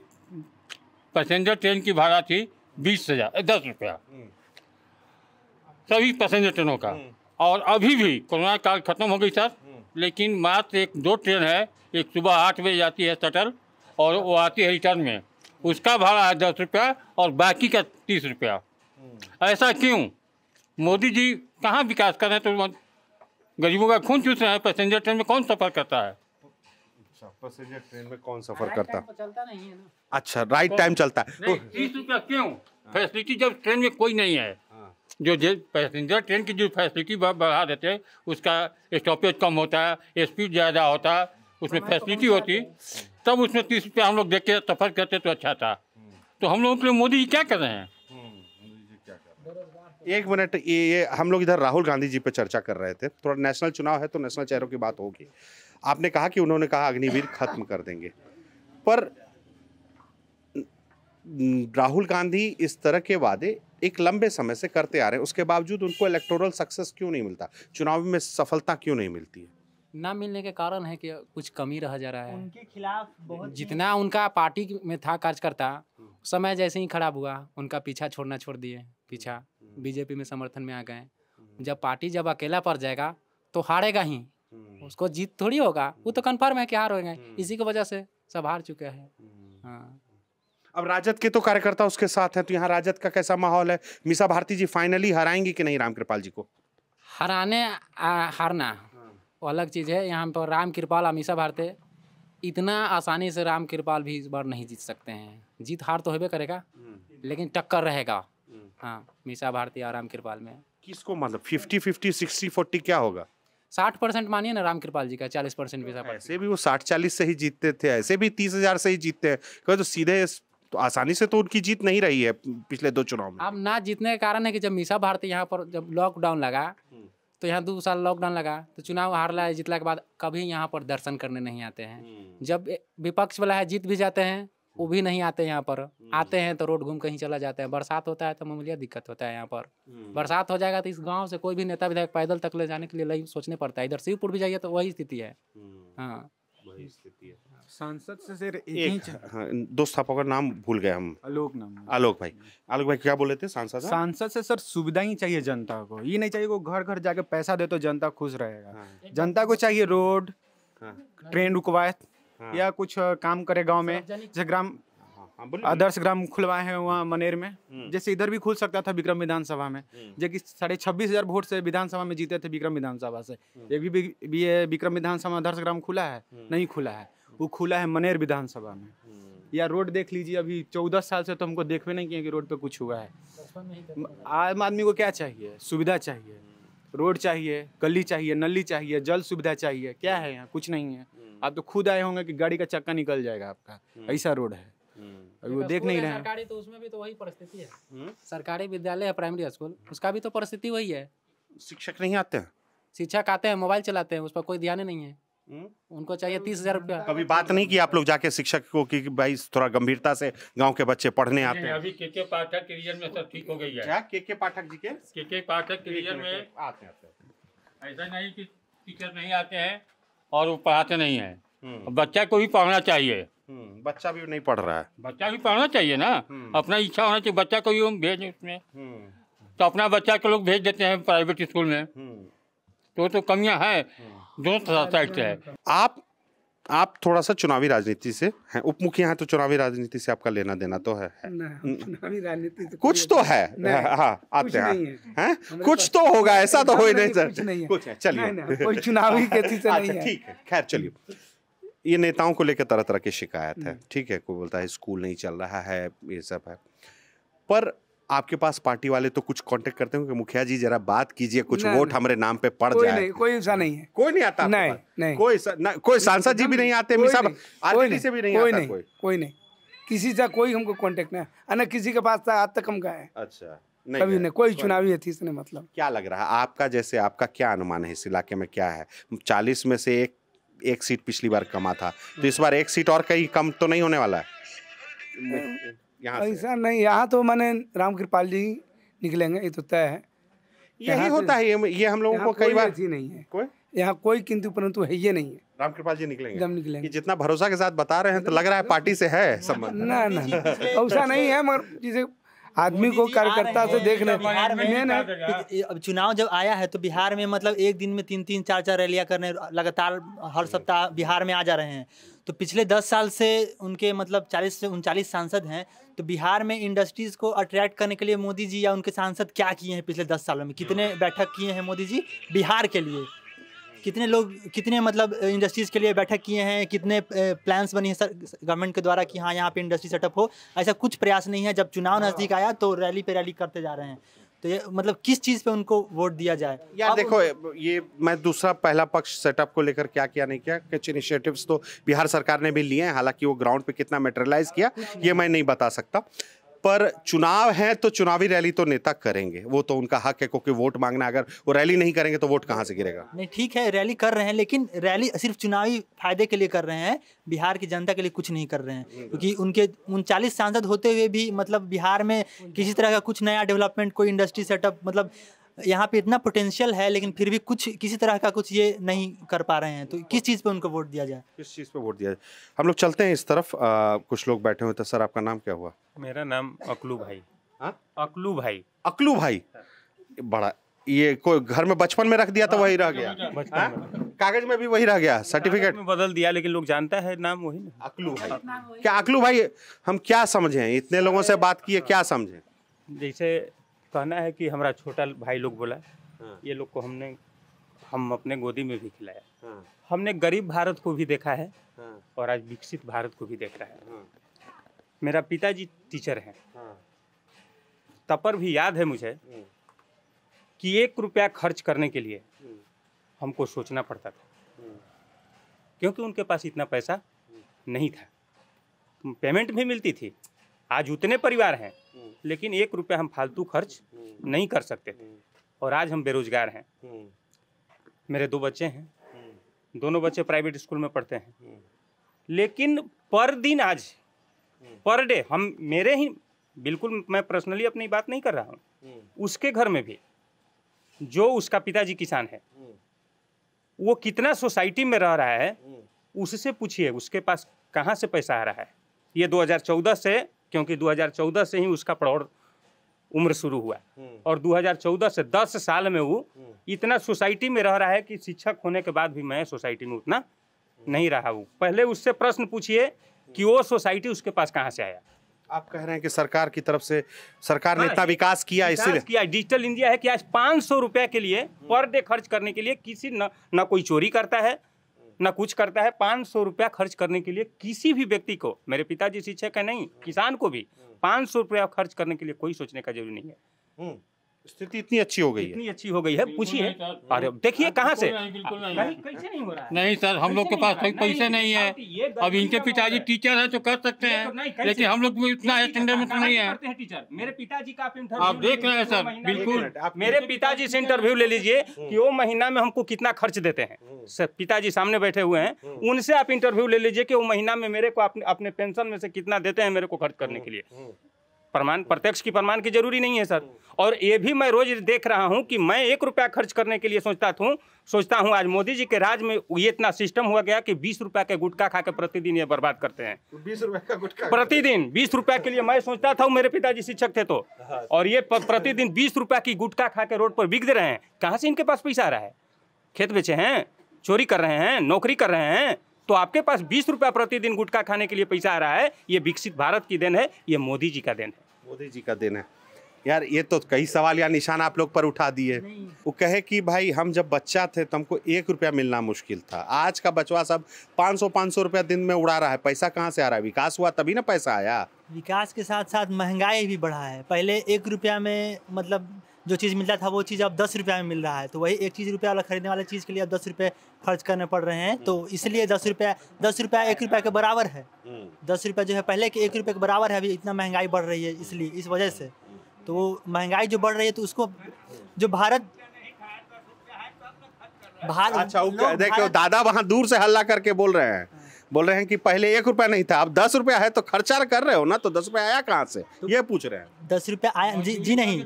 पैसेंजर ट्रेन की भाड़ा थी बीस हज़ार दस रुपया सभी पैसेंजर ट्रेनों का और अभी भी कोरोना काल खत्म हो गई सर लेकिन मात्र एक दो ट्रेन है एक सुबह आठ बजे जाती है शटल और वो आती है रिटर्न में उसका भाड़ा है दस रुपया और बाकी का तीस रुपया ऐसा क्यों मोदी जी कहाँ विकास कर रहे हैं तो गरीबों का खून चूस रहे हैं पैसेंजर ट्रेन में कौन सफ़र करता है अच्छा ट्रेन में कौन सफर करता तो नहीं है ना अच्छा राइट टाइम चलता है तो- क्यों फैसिलिटी जब ट्रेन में कोई नहीं है हाँ। जो जो पैसेंजर ट्रेन की जो फैसिलिटी बढ़ा देते हैं उसका स्टॉपेज कम होता है स्पीड ज़्यादा होता उसमें फैसिलिटी तो होती तब उसमें तीस रुपया हम लोग देख के सफ़र करते तो अच्छा था हम्म। तो हम लोगों के लिए मोदी जी क्या कर रहे हैं हम्म, एक मिनट ये, हम लोग इधर राहुल गांधी जी पर चर्चा कर रहे थे थोड़ा नेशनल चुनाव है तो नेशनल चेहरों की बात होगी आपने कहा कि उन्होंने कहा अग्निवीर खत्म कर देंगे पर राहुल गांधी इस तरह के वादे एक लंबे समय से करते आ रहे हैं उसके बावजूद उनको इलेक्टोरल सक्सेस क्यों नहीं मिलता चुनाव में सफलता क्यों नहीं मिलती है ना मिलने के कारण है कि कुछ कमी रह जा रहा है उनके खिलाफ बहुत जितना उनका पार्टी में था कार्यकर्ता समय जैसे ही खराब हुआ उनका पीछा छोड़ना छोड़ दिए पीछा हम्म, हम्म। बीजेपी में समर्थन में आ गए जब पार्टी जब अकेला पड़ जाएगा तो हारेगा ही हम्म। उसको जीत थोड़ी होगा वो तो कन्फर्म हम्म। है कि हार होगा हम्म। इसी की वजह से सब हार चुके हैं हाँ। अब राजद के तो कार्यकर्ता उसके साथ हैं तो यहाँ राजद का कैसा माहौल है मीसा भारती जी फाइनली हराएंगी कि नहीं राम कृपाल जी को हराने आ, हारना हाँ। वो अलग चीज़ है यहाँ पर राम कृपाल और मीसा भारती इतना आसानी से राम कृपाल भी इस बार नहीं जीत सकते हैं जीत हार तो होबे करेगा लेकिन टक्कर रहेगा हाँ मीसा भारती और राम कृपाल में किसको मतलब फिफ्टी फिफ्टी सिक्सटी फोर्टी क्या होगा साठ परसेंट मानिए ना रामकृपाल जी का चालीस परसेंट भी ऐसे भी वो साठ चालीस से ही जीतते थे ऐसे भी तीस हजार से ही जीतते हैं तो सीधे तो आसानी से तो उनकी जीत नहीं रही है पिछले दो चुनाव में अब ना जीतने का कारण है कि जब मीसा भारती यहाँ पर जब लॉकडाउन लगा हम्म। तो यहाँ दो साल लॉकडाउन लगा तो चुनाव हारला है जीतला के बाद कभी यहाँ पर दर्शन करने नहीं आते हैं हम्म। जब विपक्ष वाला है जीत भी जाते हैं वो भी नहीं आते यहाँ पर आते हैं हम्म। तो रोड घूम कहीं चला जाते है बरसात होता है तो मामूलिया दिक्कत होता है यहाँ पर हम्म। बरसात हो जाएगा तो इस गाँव से कोई भी नेता विधायक पैदल तक ले जाने के लिए लही सोचने पड़ता है इधर शिवपुर भी जाइए तो वही स्थिति है हम्म। हाँ।, हाँ सांसद से सर एक हाँ, दोस्त नाम भूल गए हम आलोक नाम आलोक भाई आलोक भाई क्या बोले थे सांसद सांसद से सर सुविधा ही चाहिए जनता को ये नहीं चाहिए वो घर घर जाके पैसा दे तो जनता खुश रहेगा हाँ। जनता को चाहिए रोड हाँ। ट्रेन रुकवाए हाँ। या कुछ काम करे गांव में जैसे ग्राम हाँ, हाँ, आदर्श ग्राम खुलवाए हैं वहाँ मनेर में हम्म। जैसे इधर भी खुल सकता था विक्रम विधानसभा में हम्म। जो कि साढ़े छब्बीस हजार वोट से विधानसभा में जीते थे विक्रम विधानसभा से ये हम्म। भी ये विक्रम विधानसभा आदर्श ग्राम खुला है नहीं खुला है वो खुला है मनेर विधानसभा में या रोड देख लीजिए अभी चौदह साल से तो हमको देखे नहीं किया कि रोड पे कुछ हुआ है आम आदमी को क्या चाहिए सुविधा चाहिए रोड चाहिए गली चाहिए नली चाहिए जल सुविधा चाहिए क्या है यहाँ कुछ नहीं है हम्म। आप तो खुद आए होंगे कि गाड़ी का चक्का निकल जाएगा आपका हम्म। ऐसा रोड है हम्म। अभी वो देख नहीं रहे सरकारी तो उसमें भी तो वही परिस्थिति है सरकारी विद्यालय है प्राइमरी स्कूल उसका भी तो परिस्थिति वही है शिक्षक नहीं आते हैं शिक्षक आते हैं मोबाइल चलाते हैं उस पर कोई ध्यान नहीं है हम्म? उनको चाहिए तीस हजार रुपया कभी बात नहीं की आप लोग जाके शिक्षक को कि भाई थोड़ा गंभीरता से गांव के बच्चे पढ़ने आते हैं अभी के के पाठक रीजन में सब ठीक हो गई है क्या के के पाठक जी के के के पाठक रीजन में आते आते ऐसा नहीं कि टीचर नहीं आते हैं और वो पढ़ाते नहीं है हम्म। बच्चा को भी पढ़ना चाहिए हम्म, बच्चा भी नहीं पढ़ रहा है बच्चा भी पढ़ना चाहिए ना अपना इच्छा होना चाहिए बच्चा को भी भेज उसमें तो अपना बच्चा को लोग भेज देते हैं प्राइवेट स्कूल में तो तो कमियां हैं जो साइड हाँ, से हाँ, है हाँ। आप आप थोड़ा सा चुनावी राजनीति से हैं उप मुखिया हैं तो चुनावी राजनीति से आपका लेना देना तो है, है। हम्म। चुनावी राजनीति तो कुछ तो है हाँ आते हैं है? कुछ तो होगा ऐसा तो हो ही नहीं सर कुछ है चलिए कोई चुनावी के अच्छा, नहीं है ठीक है खैर चलिए ये नेताओं को लेकर तरह तरह की शिकायत है हम्म। ठीक है कोई बोलता है स्कूल नहीं चल रहा है ये सब है पर आपके पास पार्टी वाले तो कुछ कांटेक्ट करते होंगे मुखिया जी जरा बात कीजिए कुछ वोट हमारे नाम पे पड़ जाए नहीं, कोई ऐसा नहीं है कोई नहीं आता नहीं, नहीं। कोई सा, ना, कोई सांसद जी भी नहीं आते कोई से भी नहीं कोई नहीं कोई नहीं किसी से कोई हमको कॉन्टेक्ट नहीं है किसी के पास था आज तक हम गए अच्छा नहीं कभी नहीं कोई चुनावी हथीस नहीं मतलब क्या लग रहा है आपका जैसे आपका क्या अनुमान है इस इलाके में क्या है चालीस में से एक एक सीट पिछली बार कमा था तो इस बार एक सीट और कहीं कम तो नहीं होने वाला है यहाँ ऐसा नहीं यहाँ तो मैंने राम कृपाल जी निकलेंगे ये तो तय है यही होता है ये हम लोगों को कई बार नहीं है कोई यहाँ कोई किंतु परंतु है ये नहीं है राम कृपाल जी निकलेंगे निकलेंगे जितना भरोसा के साथ बता रहे हैं तो लग रहा है पार्टी से है संबंध ना ना (laughs) ऐसा नहीं है मगर जिसे आदमी को कार्यकर्ता से देख रहे अब चुनाव जब आया है तो बिहार में मतलब एक दिन में तीन तीन चार चार रैलियां करने लगातार हर सप्ताह बिहार में आ जा रहे हैं तो पिछले दस साल से उनके मतलब चालीस से उनचालीस सांसद हैं तो बिहार में इंडस्ट्रीज़ को अट्रैक्ट करने के लिए मोदी जी या उनके सांसद क्या किए हैं पिछले दस सालों में कितने बैठक किए हैं मोदी जी बिहार के लिए कितने लोग कितने मतलब इंडस्ट्रीज़ के लिए बैठक किए हैं कितने प्लान्स बनी हैं सर गवर्नमेंट के द्वारा कि हाँ यहाँ पे इंडस्ट्री सेटअप हो ऐसा कुछ प्रयास नहीं है जब चुनाव हाँ। नज़दीक आया तो रैली पे रैली करते जा रहे हैं तो ये मतलब किस चीज़ पे उनको वोट दिया जाए यार देखो उन... ये मैं दूसरा पहला पक्ष सेटअप को लेकर क्या किया नहीं किया कुछ इनिशिएटिव्स तो बिहार सरकार ने भी लिए हैं हालांकि वो ग्राउंड पे कितना मेटेरियलाइज किया ये मैं नहीं बता सकता पर चुनाव है तो चुनावी रैली तो नेता करेंगे वो तो उनका हक है क्योंकि वोट मांगना अगर वो रैली नहीं करेंगे तो वोट कहाँ से गिरेगा नहीं ठीक है रैली कर रहे हैं लेकिन रैली सिर्फ चुनावी फायदे के लिए कर रहे हैं बिहार की जनता के लिए कुछ नहीं कर रहे हैं हम्म। क्योंकि उनके उनचालीस सांसद होते हुए भी मतलब बिहार में किसी तरह का कुछ नया डेवलपमेंट कोई इंडस्ट्री सेटअप मतलब यहाँ पे इतना पोटेंशियल है लेकिन फिर भी कुछ किसी तरह का कुछ ये नहीं कर पा रहे हैं तो किस चीज़ पे उनको वोट दिया जाए किस चीज़ पे वोट दिया जाए हम लोग चलते हैं इस तरफ आ, कुछ लोग बैठे हुए थे सर आपका नाम क्या हुआ मेरा नाम अकलू भाई हाँ? अकलू भाई अकलू भाई बड़ा ये कोई घर में बचपन में रख दिया तो वही रह गया हाँ? कागज में भी वही रह गया सर्टिफिकेट में बदल दिया लेकिन लोग जानता है नाम वही ना अकलू भाई क्या अकलू भाई हम क्या समझे इतने लोगों से बात किए क्या समझे जैसे कहना है कि हमारा छोटा भाई लोग बोला हाँ। ये लोग को हमने हम अपने गोदी में भी खिलाया हाँ। हमने गरीब भारत को भी देखा है हाँ। और आज विकसित भारत को भी देख रहा है हाँ। मेरा पिताजी टीचर हैं हाँ। तपर भी याद है मुझे हाँ। कि एक रुपया खर्च करने के लिए हाँ। हमको सोचना पड़ता था हाँ। क्योंकि उनके पास इतना पैसा नहीं था पेमेंट भी मिलती थी आज उतने परिवार हैं लेकिन एक रुपया हम फालतू खर्च नहीं कर सकते थे और आज हम बेरोजगार हैं मेरे दो बच्चे हैं दोनों बच्चे प्राइवेट स्कूल में पढ़ते हैं लेकिन पर दिन आज पर डे हम मेरे ही बिल्कुल मैं पर्सनली अपनी बात नहीं कर रहा हूँ उसके घर में भी जो उसका पिताजी किसान है वो कितना सोसाइटी में रह रहा है उससे पूछिए उसके पास कहाँ से पैसा आ रहा है ये 2014 से क्योंकि 2014 से ही उसका प्रौढ़ उम्र शुरू हुआ हम्म। और 2014 से 10 साल में वो हम्म। इतना सोसाइटी में रह रहा है कि शिक्षक होने के बाद भी मैं सोसाइटी में उतना हम्म। नहीं रहा हूँ पहले उससे प्रश्न पूछिए कि वो सोसाइटी उसके पास कहाँ से आया आप कह रहे हैं कि सरकार की तरफ से सरकार ने हाँ, इतना विकास किया इसलिए किया डिजिटल इंडिया है कि आज पाँच सौ रुपये के लिए पर डे खर्च करने के लिए किसी न, न कोई चोरी करता है ना कुछ करता है पाँच सौ रुपया खर्च करने के लिए किसी भी व्यक्ति को मेरे पिताजी शिक्षक है नहीं किसान को भी हम्म। पाँच सौ रुपया खर्च करने के लिए कोई सोचने का जरूरी नहीं है हम्म। स्थिति इतनी अच्छी हो गई इतनी अच्छी हो गई है पूछिए अरे देखिए कहाँ से कैसे नहीं हो रहा है नहीं सर हम लोग के पास कोई पैसे नहीं है अब इनके पिताजी टीचर है तो कर सकते तो हैं लेकिन हम लोग इतना तो नहीं है टीचर मेरे पिताजी का आप देख रहे हैं सर बिल्कुल मेरे पिताजी से इंटरव्यू ले लीजिए हम्म। कि वो महीना में हमको कितना खर्च देते हैं हम्म। सर पिताजी सामने बैठे हुए हैं हम्म। उनसे आप इंटरव्यू ले लीजिए कि वो महीना में मेरे को अपने पेंशन में से कितना देते हैं मेरे को खर्च करने के लिए प्रमाण प्रत्यक्ष की प्रमाण की जरूरी नहीं है सर और ये भी मैं रोज देख रहा हूँ कि मैं एक रुपया खर्च करने के लिए सोचता हूँ सोचता हूँ आज मोदी जी के राज में ये इतना सिस्टम हुआ गया कि बीस रुपया के गुटखा खा के प्रतिदिन ये बर्बाद करते हैं तो बीस रुपया का गुटखा प्रतिदिन बीस रुपया के लिए मैं सोचता था मेरे पिताजी शिक्षक थे तो हाँ, अच्छा। और ये प्रतिदिन बीस रुपया की गुटखा खा के रोड पर बिक दे रहे हैं कहाँ से इनके पास पैसा आ रहा है खेत बेचे हैं चोरी कर रहे हैं नौकरी कर रहे हैं तो आपके पास बीस रुपया प्रतिदिन गुटखा खाने के लिए पैसा आ रहा है ये विकसित भारत की देन है ये मोदी जी का देन है मोदी जी का दिन है यार ये तो कई सवाल या निशान आप लोग पर उठा दिए वो कहे कि भाई हम जब बच्चा थे तो हमको एक रुपया मिलना मुश्किल था आज का बचवा सब 500 500 रुपया दिन में उड़ा रहा है पैसा कहाँ से आ रहा है विकास हुआ तभी ना पैसा आया विकास के साथ साथ महंगाई भी बढ़ा है पहले एक रुपया में मतलब जो चीज़ मिलता था वो चीज़ अब दस रुपया में मिल रहा है तो वही एक चीज़ रुपया वाला खरीदने वाले चीज़ के लिए अब दस रुपये खर्च करने पड़ रहे हैं तो हम्म। इसलिए दस रुपया दस रुपया एक रुपया के बराबर है हम्म। दस रुपया जो है पहले के एक रुपये के बराबर है अभी इतना महंगाई बढ़ रही है इसलिए इस वजह से तो वो महंगाई जो बढ़ रही है तो उसको जो भारत अच्छा, भारत अच्छा देखो दादा वहाँ दूर से हल्ला करके बोल रहे हैं बोल रहे हैं कि पहले एक रुपया नहीं था अब दस रुपया है तो खर्चा कर रहे हो ना तो दस रुपया आया कहाँ से तो ये पूछ रहे हैं दस रुपया आया जी जी नहीं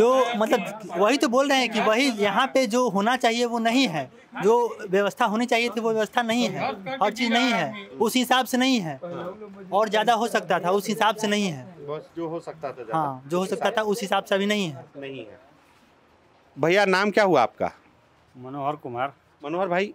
जो मतलब वही तो बोल रहे हैं कि वही यहाँ पे जो होना चाहिए वो नहीं है जो व्यवस्था होनी चाहिए थी वो व्यवस्था नहीं है तो हर चीज़ नहीं है उस हिसाब से नहीं है और ज़्यादा हो सकता था उस हिसाब से नहीं है जो हो सकता था हाँ जो हो सकता था उस हिसाब से अभी नहीं है नहीं है भैया नाम क्या हुआ आपका मनोहर कुमार मनोहर भाई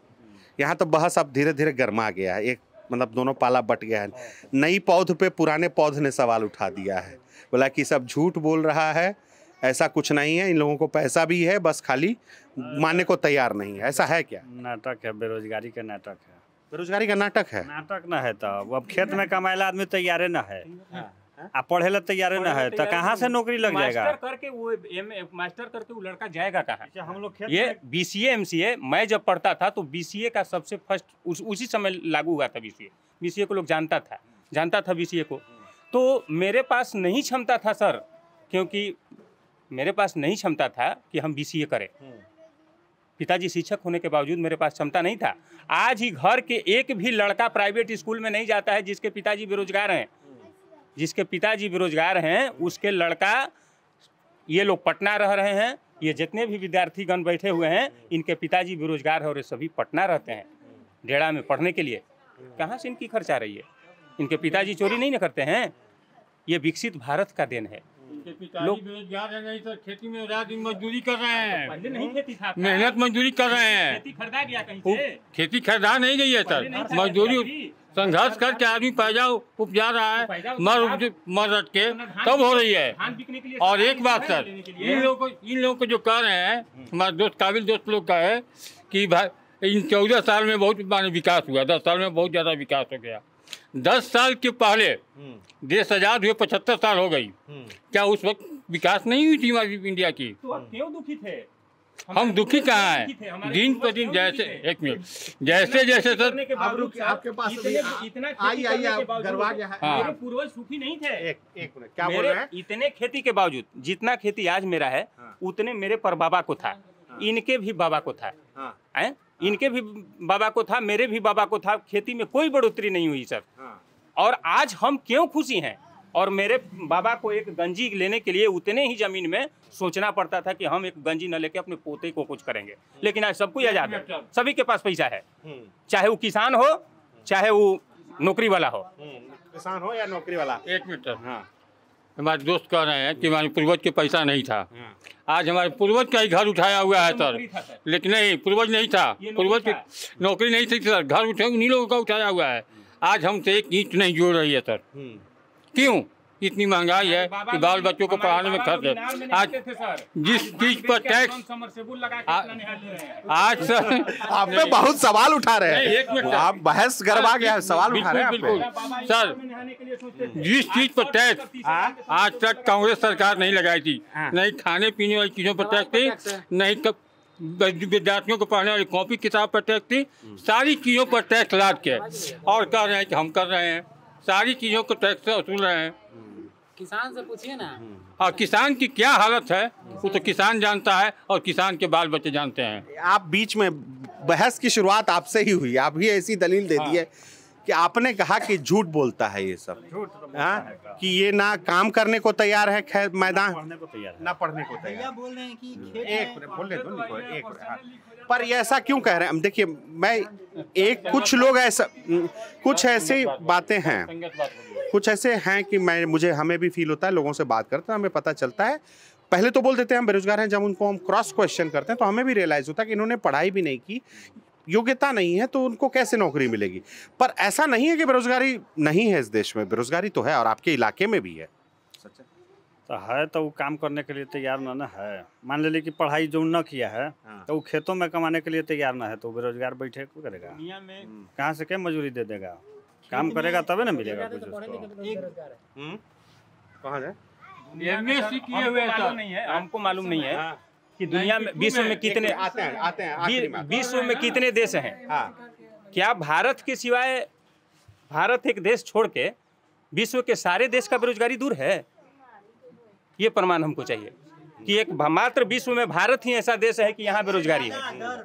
यहाँ तो बहस अब धीरे धीरे गर्मा गया है एक मतलब दोनों पाला बट गया है नई पौध पे पुराने पौध ने सवाल उठा दिया है बोला कि सब झूठ बोल रहा है ऐसा कुछ नहीं है इन लोगों को पैसा भी है बस खाली मानने को तैयार नहीं है ऐसा है क्या नाटक है बेरोजगारी का नाटक है बेरोजगारी का नाटक है नाटक ना है तो अब खेत में कमाएला आदमी तैयारे ना है हाँ। हाँ? आ पढ़े ला तैयार न है तो कहाँ से नौकरी लग जाएगा करके वो एम मास्टर करके वो लड़का जाएगा कहाँ अच्छा, हम लोग ये बी सी एम सी ए मैं जब पढ़ता था तो बी सी ए का सबसे फर्स्ट उस, उसी समय लागू हुआ था B C A B C ए को लोग जानता था जानता था बी सी ए को तो मेरे पास नहीं क्षमता था सर क्योंकि मेरे पास नहीं क्षमता था कि हम बी सी ए करें हम्म। पिताजी शिक्षक होने के बावजूद मेरे पास क्षमता नहीं था आज ही घर के एक भी लड़का प्राइवेट स्कूल में नहीं जाता है जिसके पिताजी बेरोजगार हैं जिसके पिताजी बेरोजगार हैं उसके लड़का ये लोग पटना रह रहे हैं ये जितने भी विद्यार्थी गण बैठे हुए हैं इनके पिताजी बेरोजगार है और ये सभी पटना रहते हैं डेरा में पढ़ने के लिए कहाँ से इनकी खर्चा रही है इनके पिताजी चोरी नहीं ना करते हैं ये विकसित भारत का देन है लोग बेरोजगार है नहीं सर तो खेती में रात दिन मजदूरी कर रहे हैं तो पहले नहीं खेती था मेहनत मजदूरी कर रहे हैं खेती खरीदा गया कहीं से खेती खरीदा नहीं गई है सर मजदूरी संघर्ष करके आदमी पैदा उपजा रहा है तो मर मर रट के तब हो रही है और एक बात सर इन लोग को इन लोगों को जो कह रहे हैं हम्म। हमारे दोस्त काबिल दोस्त लोग का है कि भाई इन चौदह साल में बहुत माने विकास हुआ दस साल में बहुत ज़्यादा विकास हो गया दस साल के पहले हम्म। देश आजाद हुए पचहत्तर साल हो गई हम्म। क्या उस वक्त विकास नहीं हुई थी हमारी इंडिया की तो आप क्यों दुखी थे हम दुखी कहाँ हैं दिन पर तो दिन जैसे एक मिनट जैसे जैसे सर आपके पास इतना हाँ। पूर्वज सुखी नहीं थे एक एक मिनट क्या बोल रहे हैं इतने खेती के बावजूद जितना खेती आज मेरा है हाँ। उतने मेरे पर बाबा को था हाँ। इनके भी बाबा को था हाँ। इनके भी बाबा को था मेरे भी बाबा को था खेती में कोई बढ़ोतरी नहीं हुई सर हाँ। और आज हम क्यों खुशी हैं और मेरे बाबा को एक गंजी लेने के लिए उतने ही जमीन में सोचना पड़ता था कि हम एक गंजी न लेके अपने पोते को कुछ करेंगे लेकिन आज सबको आजाद है हम्म। सभी के पास पैसा है हम्म। चाहे वो किसान हो चाहे वो नौकरी वाला हो हम्म। किसान हो या नौकरी वाला एक मीटर हाँ हमारे दोस्त कह रहे हैं कि हमारे पूर्वज के पैसा नहीं था हाँ। आज हमारे पूर्वज का ही घर उठाया हुआ है सर लेकिन नहीं पूर्वज नहीं था पूर्वज की नौकरी नहीं थी सर घर उठे उन्हीं लोगों का उठाया हुआ है आज हमसे एक ईट नहीं जोड़ रही है सर हम्म। क्यों इतनी महंगाई है कि बाल बच्चों को पढ़ाने में खर्च है तो आज जिस चीज पर टैक्स आज सर (laughs) आप पे बहुत सवाल उठा रहे हैं आप बहस गरबा गया हाँ, है सवाल उठा रहे हैं बिल्कुल सर जिस चीज पर टैक्स आज तक कांग्रेस सरकार नहीं लगाई थी हाँ। नहीं खाने पीने वाली चीजों पर टैक्स थी नहीं विद्यार्थियों को पढ़ने वाली कॉपी किताब पर टैक्स थी सारी चीज़ों पर टैक्स लाद के और कह रहे हैं कि हम कर रहे हैं सारी चीज़ों को टैक्स वसूल रहे हैं किसान से पूछिए ना हाँ किसान की क्या हालत है वो तो किसान जानता है और किसान के बाल बच्चे जानते हैं आप बीच में बहस की शुरुआत आपसे ही हुई आप ही ऐसी दलील दे दी है हाँ। कि आपने कहा कि झूठ बोलता है ये सब झूठ तो हाँ, कि ये ना काम करने को तैयार है खैर मैदान ना पढ़ने को तैयार है बोल रहे हैं कि एक बोलने दो तो एक पर ये ऐसा क्यों कह रहे हैं देखिए मैं एक कुछ लोग ऐसा कुछ ऐसी बातें हैं कुछ ऐसे हैं कि मैं मुझे हमें भी फील होता है लोगों से बात करते हैं हमें पता चलता है पहले तो बोल देते हैं हम बेरोजगार हैं जब उनको हम क्रॉस क्वेश्चन करते हैं तो हमें भी रियलाइज़ होता है कि इन्होंने पढ़ाई भी नहीं की योग्यता नहीं है तो उनको कैसे नौकरी मिलेगी पर ऐसा नहीं है कि बेरोजगारी नहीं है इस देश में बेरोजगारी तो है और आपके इलाके में भी है तो है तो वो काम करने के लिए तैयार न ना है मान ले कि पढ़ाई जो न किया है हाँ। तो वो खेतों में कमाने के लिए तैयार ना है तो बेरोजगार बैठे को करेगा हम्म। कहाँ से क्या मजूरी दे देगा काम करेगा तबे ना मिलेगा कुछ तो उसको तो हम्म। तो हमको मालूम नहीं है हाँ। कि दुनिया में विश्व में कितने आते हैं आते हैं विश्व में कितने देश हैं हाँ। क्या भारत के सिवाय भारत एक देश छोड़ के विश्व के सारे देश का बेरोजगारी दूर है ये प्रमाण हमको चाहिए कि एक मात्र विश्व में भारत ही ऐसा देश है कि यहाँ बेरोजगारी है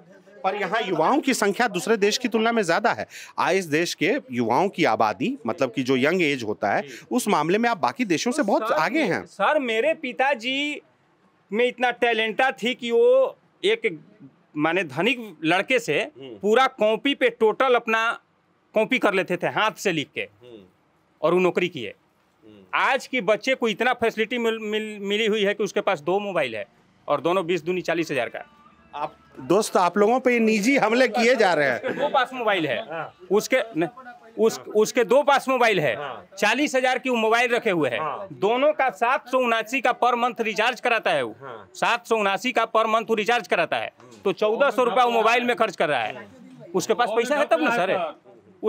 पर यहाँ युवाओं की संख्या दूसरे देश की तुलना में ज़्यादा है आ इस देश के युवाओं की आबादी मतलब कि जो यंग एज होता है उस मामले में आप बाकी देशों से बहुत आगे हैं सर मेरे पिताजी में इतना टैलेंटा थी कि वो एक माने धनिक लड़के से हम्म। पूरा कॉपी पे टोटल अपना कॉपी कर लेते थे हाथ से लिख के हम्म। और वो नौकरी किए हम्म। आज की बच्चे को इतना फैसिलिटी मिल, मिल, मिली हुई है कि उसके पास दो मोबाइल है और दोनों बीस दूनी चालीस हजार का आप दोस्त आप लोगों पे निजी हमले किए जा रहे हैं दो पास मोबाइल है हाँ। उसके न, उस उसके दो पास मोबाइल है हाँ। चालीस हजार की मोबाइल रखे हुए हैं हाँ। दोनों का सात सौ उनासी का पर मंथ रिचार्ज कराता है वो सात सौ उनासी का पर मंथ रिचार्ज कराता है हम्म। तो चौदह सौ रुपया वो मोबाइल में खर्च कर रहा है हम्म। उसके पास पैसा है तब ना सर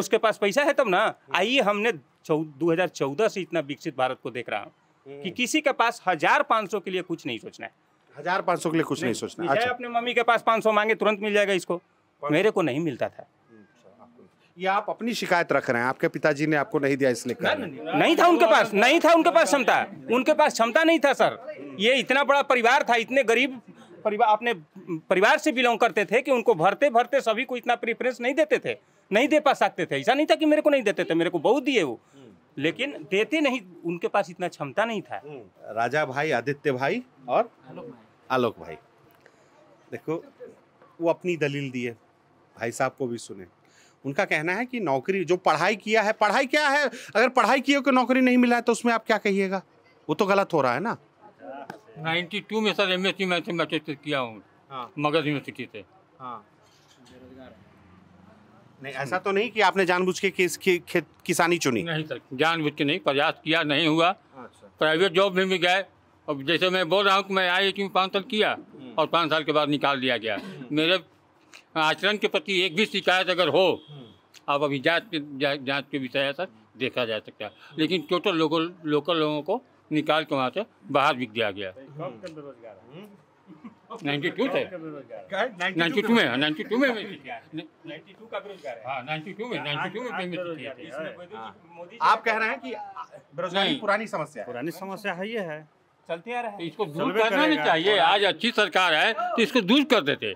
उसके पास पैसा है तब ना आइए हमने 2014 से इतना विकसित भारत को देख रहा हूँ कि हम्म। किसी के पास हजार पाँच सौ के लिए कुछ नहीं सोचना है हजार पाँच सौ के लिए कुछ नहीं, नहीं सोचना अच्छा अपने मम्मी के पास पाँच सौ मांगे तुरंत मिल जाएगा इसको मेरे को नहीं मिलता था ये आप अपनी शिकायत रख रहे हैं आपके पिताजी ने आपको नहीं दिया इसलिए कर नहीं था उनके पास नहीं था उनके पास क्षमता उनके पास क्षमता नहीं था सर ये इतना बड़ा परिवार था इतने गरीब परिवार अपने परिवार से बिलोंग करते थे कि उनको भरते भरते सभी को इतना प्रेफरेंस नहीं देते थे नहीं दे पा सकते थे ऐसा नहीं था कि मेरे को नहीं देते थे मेरे को बहुत दिए वो लेकिन देते नहीं उनके पास इतना क्षमता नहीं था हम्म, राजा भाई आदित्य भाई और आलोक भाई देखो वो अपनी दलील दिए भाई साहब को भी सुने उनका कहना है कि नौकरी जो पढ़ाई किया है पढ़ाई क्या है अगर पढ़ाई किए कि नौकरी नहीं मिला है तो उसमें आप क्या कहिएगा वो तो गलत हो रहा है ना 92 में sir MSc S C mathematics किया हूँ हाँ। मगध यूनिवर्सिटी से हाँ नहीं ऐसा तो नहीं कि आपने जानबूझ के किस की खेत किसानी चुनी नहीं सर जानबूझ के नहीं प्रयास किया नहीं हुआ अच्छा। प्राइवेट जॉब में भी गए और जैसे मैं बोल रहा हूँ कि मैं आई एच में पाँच साल किया हम्म। और पाँच साल के बाद निकाल दिया गया हम्म। मेरे आचरण के प्रति एक भी शिकायत अगर हो हम्म। अब अभी जाँच के जाँच के विषय है सर देखा जा सकता है लेकिन टोटल लोकल लोकल लोगों को निकाल के वहाँ से बाहर बिक दिया गया नाइन्टी टू थे नाइन्टी टू में नाइन्टी टू में हाँ, हाँ। आप कह रहे हैं कि बेरोजगारी पुरानी समस्या पुरानी समस्या है ये है चलते आ रहे हैं तो इसको दूर करना नहीं चाहिए आज अच्छी सरकार है तो इसको दूर कर देते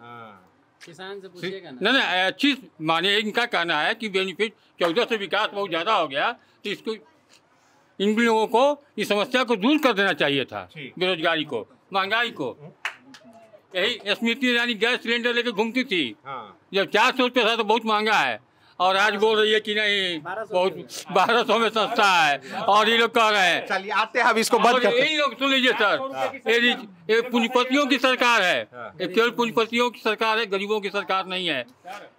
हाँ। किसान से ना नहीं अच्छी माने इनका कहना है कि बेनिफिट चौदह से विकास बहुत ज़्यादा हो गया तो इसको इन लोगों को इस समस्या को दूर कर देना चाहिए था बेरोजगारी को महंगाई को यही स्मृति ईरानी गैस सिलेंडर लेके घूमती थी हाँ। जब चार सौ रुपये था तो बहुत महंगा है और आज बोल रही है कि नहीं बहुत बारह सौ में सस्ता है और ये लोग कह रहे हैं चलिए आते हैं अब इसको बंद करते यही लोग सुन लीजिए सर ये पूंजीपतियों की सरकार है हाँ। केवल पूंजीपतियों की सरकार है गरीबों की सरकार नहीं है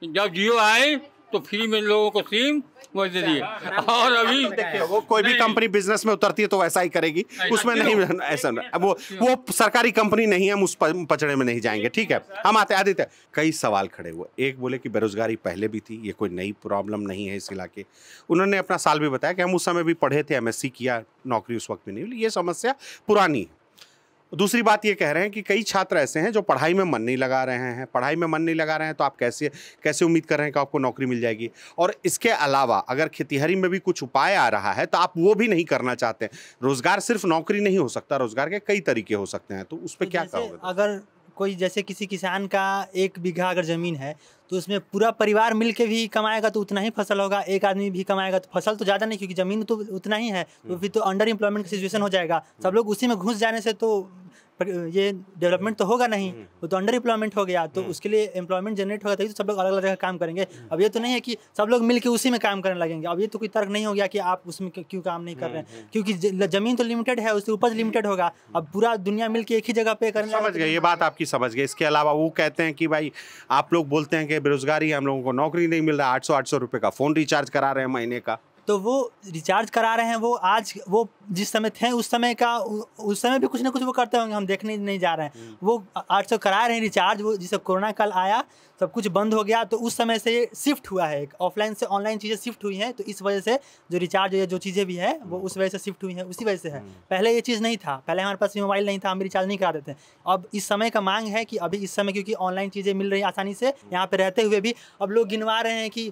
जब जियो आए तो फ्री में लोगों को सिम वैसे दिए और अच्छा, अभी तो वो कोई भी कंपनी बिजनेस में उतरती है तो ऐसा ही करेगी उसमें नहीं ऐसा वो वो सरकारी कंपनी नहीं है हम उस पचड़े में नहीं जाएंगे ठीक है हम आते आदित्य कई सवाल खड़े हुए एक बोले कि बेरोजगारी पहले भी थी ये कोई नई प्रॉब्लम नहीं है इस इलाके उन्होंने अपना साल भी बताया कि हम उस समय भी पढ़े थे एमएससी किया नौकरी उस वक्त भी नहीं मिली ये समस्या पुरानी है दूसरी बात ये कह रहे हैं कि कई छात्र ऐसे हैं जो पढ़ाई में मन नहीं लगा रहे हैं पढ़ाई में मन नहीं लगा रहे हैं तो आप कैसे कैसे उम्मीद कर रहे हैं कि आपको नौकरी मिल जाएगी और इसके अलावा अगर खेतीहरी में भी कुछ उपाय आ रहा है तो आप वो भी नहीं करना चाहते रोज़गार सिर्फ नौकरी नहीं हो सकता रोज़गार के कई तरीके हो सकते हैं तो उस पर तो क्या कहोगे अगर कोई जैसे किसी किसान का एक बीघा अगर ज़मीन है तो उसमें पूरा परिवार मिल भी कमाएगा तो उतना ही फसल होगा एक आदमी भी कमाएगा तो फसल तो ज़्यादा नहीं क्योंकि ज़मीन तो उतना ही है तो हम्म। फिर तो अंडर एम्प्लॉयमेंट का सिचुएशन हो जाएगा सब हम्म। लोग उसी में घुस जाने से तो पर ये डेवलपमेंट तो होगा नहीं हम्म। वो तो अंडर एम्प्लॉयमेंट हो गया तो हम्म। उसके लिए एम्प्लॉयमेंट जनरेट होगा तभी तो सब लोग अलग अलग जगह काम करेंगे अब ये तो नहीं है कि सब लोग मिलकर उसी में काम करने लगेंगे अब ये तो कोई तर्क नहीं हो गया कि आप उसमें क्यों काम नहीं कर रहे हैं हम्म, क्योंकि जमीन तो लिमिटेड है उससे उपज लिमिटेड होगा अब पूरा दुनिया मिलकर एक ही जगह पे करने समझ गए ये बात आपकी समझ गई इसके अलावा वो कहते हैं कि भाई आप लोग बोलते हैं कि बेरोजगारी हम लोगों को नौकरी नहीं मिल रहा आठ सौ आठ सौ रुपये का फ़ोन रिचार्ज करा रहे हैं महीने का तो वो रिचार्ज करा रहे हैं वो आज वो जिस समय थे उस समय का उस समय भी कुछ ना कुछ वो करते होंगे हम देखने नहीं जा रहे हैं हम्म। वो आठ सौ तो करा रहे हैं रिचार्ज वो जिससे कोरोना काल आया सब कुछ बंद हो गया तो उस समय से ये शिफ्ट हुआ है एक ऑफलाइन से ऑनलाइन चीज़ें शिफ्ट हुई हैं तो इस वजह से जो रिचार्ज या जो चीज़ें भी है वो उस वजह से शिफ्ट हुई हैं उसी वजह से है हम्म। पहले ये चीज़ नहीं था पहले हमारे पास मोबाइल नहीं था हम रिचार्ज नहीं करा देते अब इस समय का मांग है कि अभी इस समय क्योंकि ऑनलाइन चीज़ें मिल रही आसानी से हम्म। यहाँ पर रहते हुए भी अब लोग गिनवा रहे हैं कि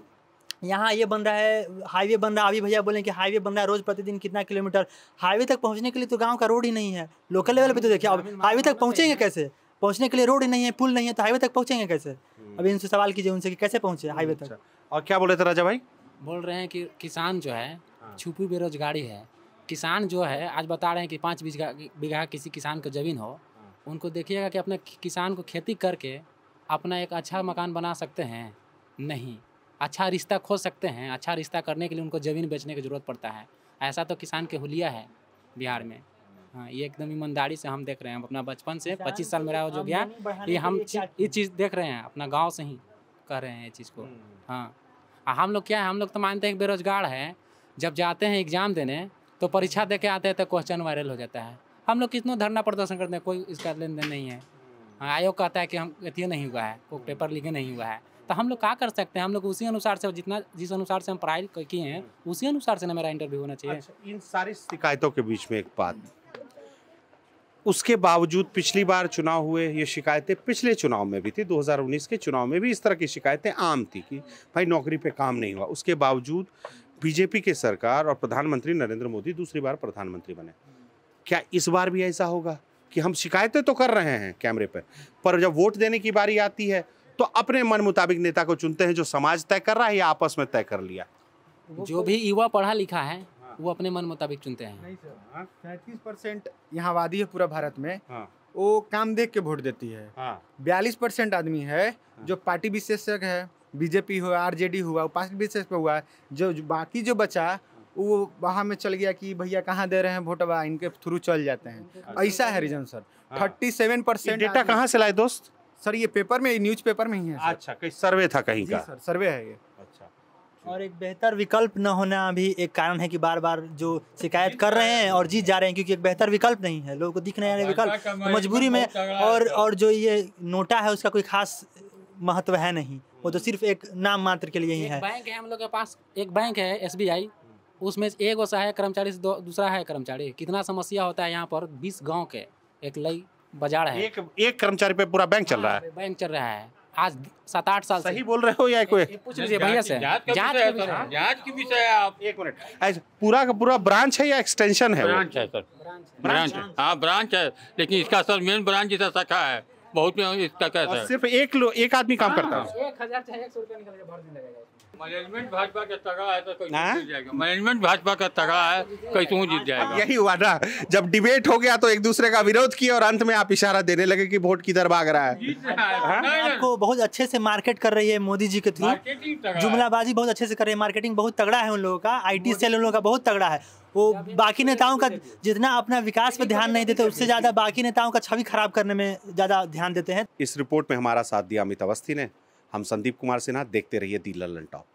यहाँ ये बन रहा है हाईवे बन रहा है अभी भैया बोले कि हाईवे बन रहा है रोज़ प्रतिदिन कितना किलोमीटर हाईवे तक पहुँचने के लिए तो गाँव का रोड ही नहीं है लोकल लेवल पर तो देखिए अब हाईवे तक पहुँचेंगे कैसे पहुँचने के लिए रोड ही नहीं है पुल नहीं है तो हाईवे तक पहुँचेंगे कैसे हम्म। अभी इनसे सवाल कीजिए उनसे कि कैसे पहुँचे हाईवे तक अच्छा। और क्या बोले थे राजा भाई बोल रहे हैं कि किसान जो है हाँ। छुपी बेरोजगारी है किसान जो है आज बता रहे हैं कि पाँच बीघा बीघा किसी किसान का ज़मीन हो हाँ। उनको देखिएगा कि अपने किसान को खेती करके अपना एक अच्छा मकान बना सकते हैं नहीं अच्छा रिश्ता खोज सकते हैं अच्छा रिश्ता करने के लिए उनको ज़मीन बेचने की ज़रूरत पड़ता है ऐसा तो किसान के हुलिया है बिहार में हाँ ये एकदम ईमानदारी से हम देख रहे हैं हम अपना बचपन से पच्चीस तो साल मेरा जो गया ये हम ये चीज़ देख रहे हैं अपना गाँव से ही कर रहे हैं ये चीज़ को हम्म। हाँ हम लोग क्या है हम लोग तो मानते हैं कि बेरोजगार है जब जाते हैं एग्ज़ाम देने तो परीक्षा दे के आते हैं तो क्वेश्चन वायरल हो जाता है हम लोग कितना धरना प्रदर्शन करते हैं कोई इसका लेन देन नहीं है हाँ, आयोग कहता है कि हम अथी नहीं हुआ है कोई पेपर लीक नहीं हुआ है तो हम लोग क्या कर सकते हैं हम लोग उसी अनुसार से जितना जिस अनुसार से हम पढ़ाई किए हैं हम्म। उसी अनुसार से ना मेरा इंटरव्यू होना चाहिए अच्छा, इन सारी शिकायतों के बीच में एक बात उसके बावजूद पिछली बार चुनाव हुए ये शिकायतें पिछले चुनाव में भी थी 2019 के चुनाव में भी इस तरह की शिकायतें आम थी कि भाई नौकरी पे काम नहीं हुआ उसके बावजूद बीजेपी के सरकार और प्रधानमंत्री नरेंद्र मोदी दूसरी बार प्रधानमंत्री बने क्या इस बार भी ऐसा होगा कि हम शिकायतें तो कर रहे हैं कैमरे पर पर जब वोट देने की बारी आती है तो अपने मन मुताबिक नेता को चुनते हैं जो समाज तय कर रहा है या आपस में तय कर लिया जो भी युवा पढ़ा लिखा है वो अपने मन मुताबिक चुनते हैं हाँ, सैतीस परसेंट यहाँ वादी है पूरा भारत में हाँ। वो काम देख के वोट देती है हाँ। बयालीस हाँ। परसेंट आदमी है हाँ। जो पार्टी विशेषज्ञ है बीजेपी हुआ आरजेडी हुआ पार्टी विशेष पे हुआ जो, बाकी जो बचा वो वहाँ में चल गया कि भैया कहाँ दे रहे हैं वोट इनके थ्रू चल जाते हैं अच्छा। ऐसा है reason sir thirty seven percent data कहाँ से लाए दोस्त सर ये पेपर में न्यूज पेपर में ही है अच्छा कहीं सर्वे था कहीं का सर सर्वे है ये अच्छा और एक बेहतर विकल्प न होना भी एक कारण है कि बार बार जो शिकायत कर रहे हैं और जीत जा रहे हैं क्योंकि एक बेहतर विकल्प नहीं है लोगों को दिख नहीं विकल्प तो मजबूरी में और और जो ये नोटा है उसका कोई खास महत्व है नहीं वो तो सिर्फ एक नाम मात्र के लिए ही है बैंक है हम लोग के पास एक बैंक है एस उसमें एक वो सहायक कर्मचारी से दूसरा है कर्मचारी कितना समस्या होता है यहाँ पर बीस गाँव के एक लई बाजार है एक एक कर्मचारी पे पूरा बैंक चल रहा हाँ, है बैंक चल रहा है आज सात आठ साल सही बोल रहे हो या कोई पूछ लीजिए भैया से जांच जांच की विषय है आप एक मिनट पूरा का पूरा ब्रांच है या एक्सटेंशन है ब्रांच है सर ब्रांच हाँ ब्रांच है लेकिन इसका सर मेन ब्रांच जैसा शाखा है बहुत इसका क्या सिर्फ एक लोग एक आदमी काम हाँ, करता है एक हजार चाहे एक सौ रुपया निकल के भर दिन लगेगा मैनेजमेंट भाजपा का तगड़ा है तो कोई जीत हाँ? जाएगा हाँ, यही हुआ ना जब डिबेट हो गया तो एक दूसरे का विरोध किया और अंत में आप इशारा देने लगे कि वोट किधर भाग रहा है हाँ, आपको बहुत अच्छे से मार्केट कर रही है मोदी जी के थ्रू जुमलाबाजी बहुत अच्छे से कर रही है मार्केटिंग बहुत तगड़ा है उन लोगों का आई सेल उन लोगों का बहुत तगड़ा है वो बाकी नेताओं का जितना अपना विकास पर ध्यान नहीं देते उससे ज़्यादा बाकी नेताओं का छवि खराब करने में ज़्यादा ध्यान देते हैं इस रिपोर्ट में हमारा साथ दिया अमित अवस्थी ने हम संदीप कुमार सिन्हा देखते रहिए दी लल्लन टॉप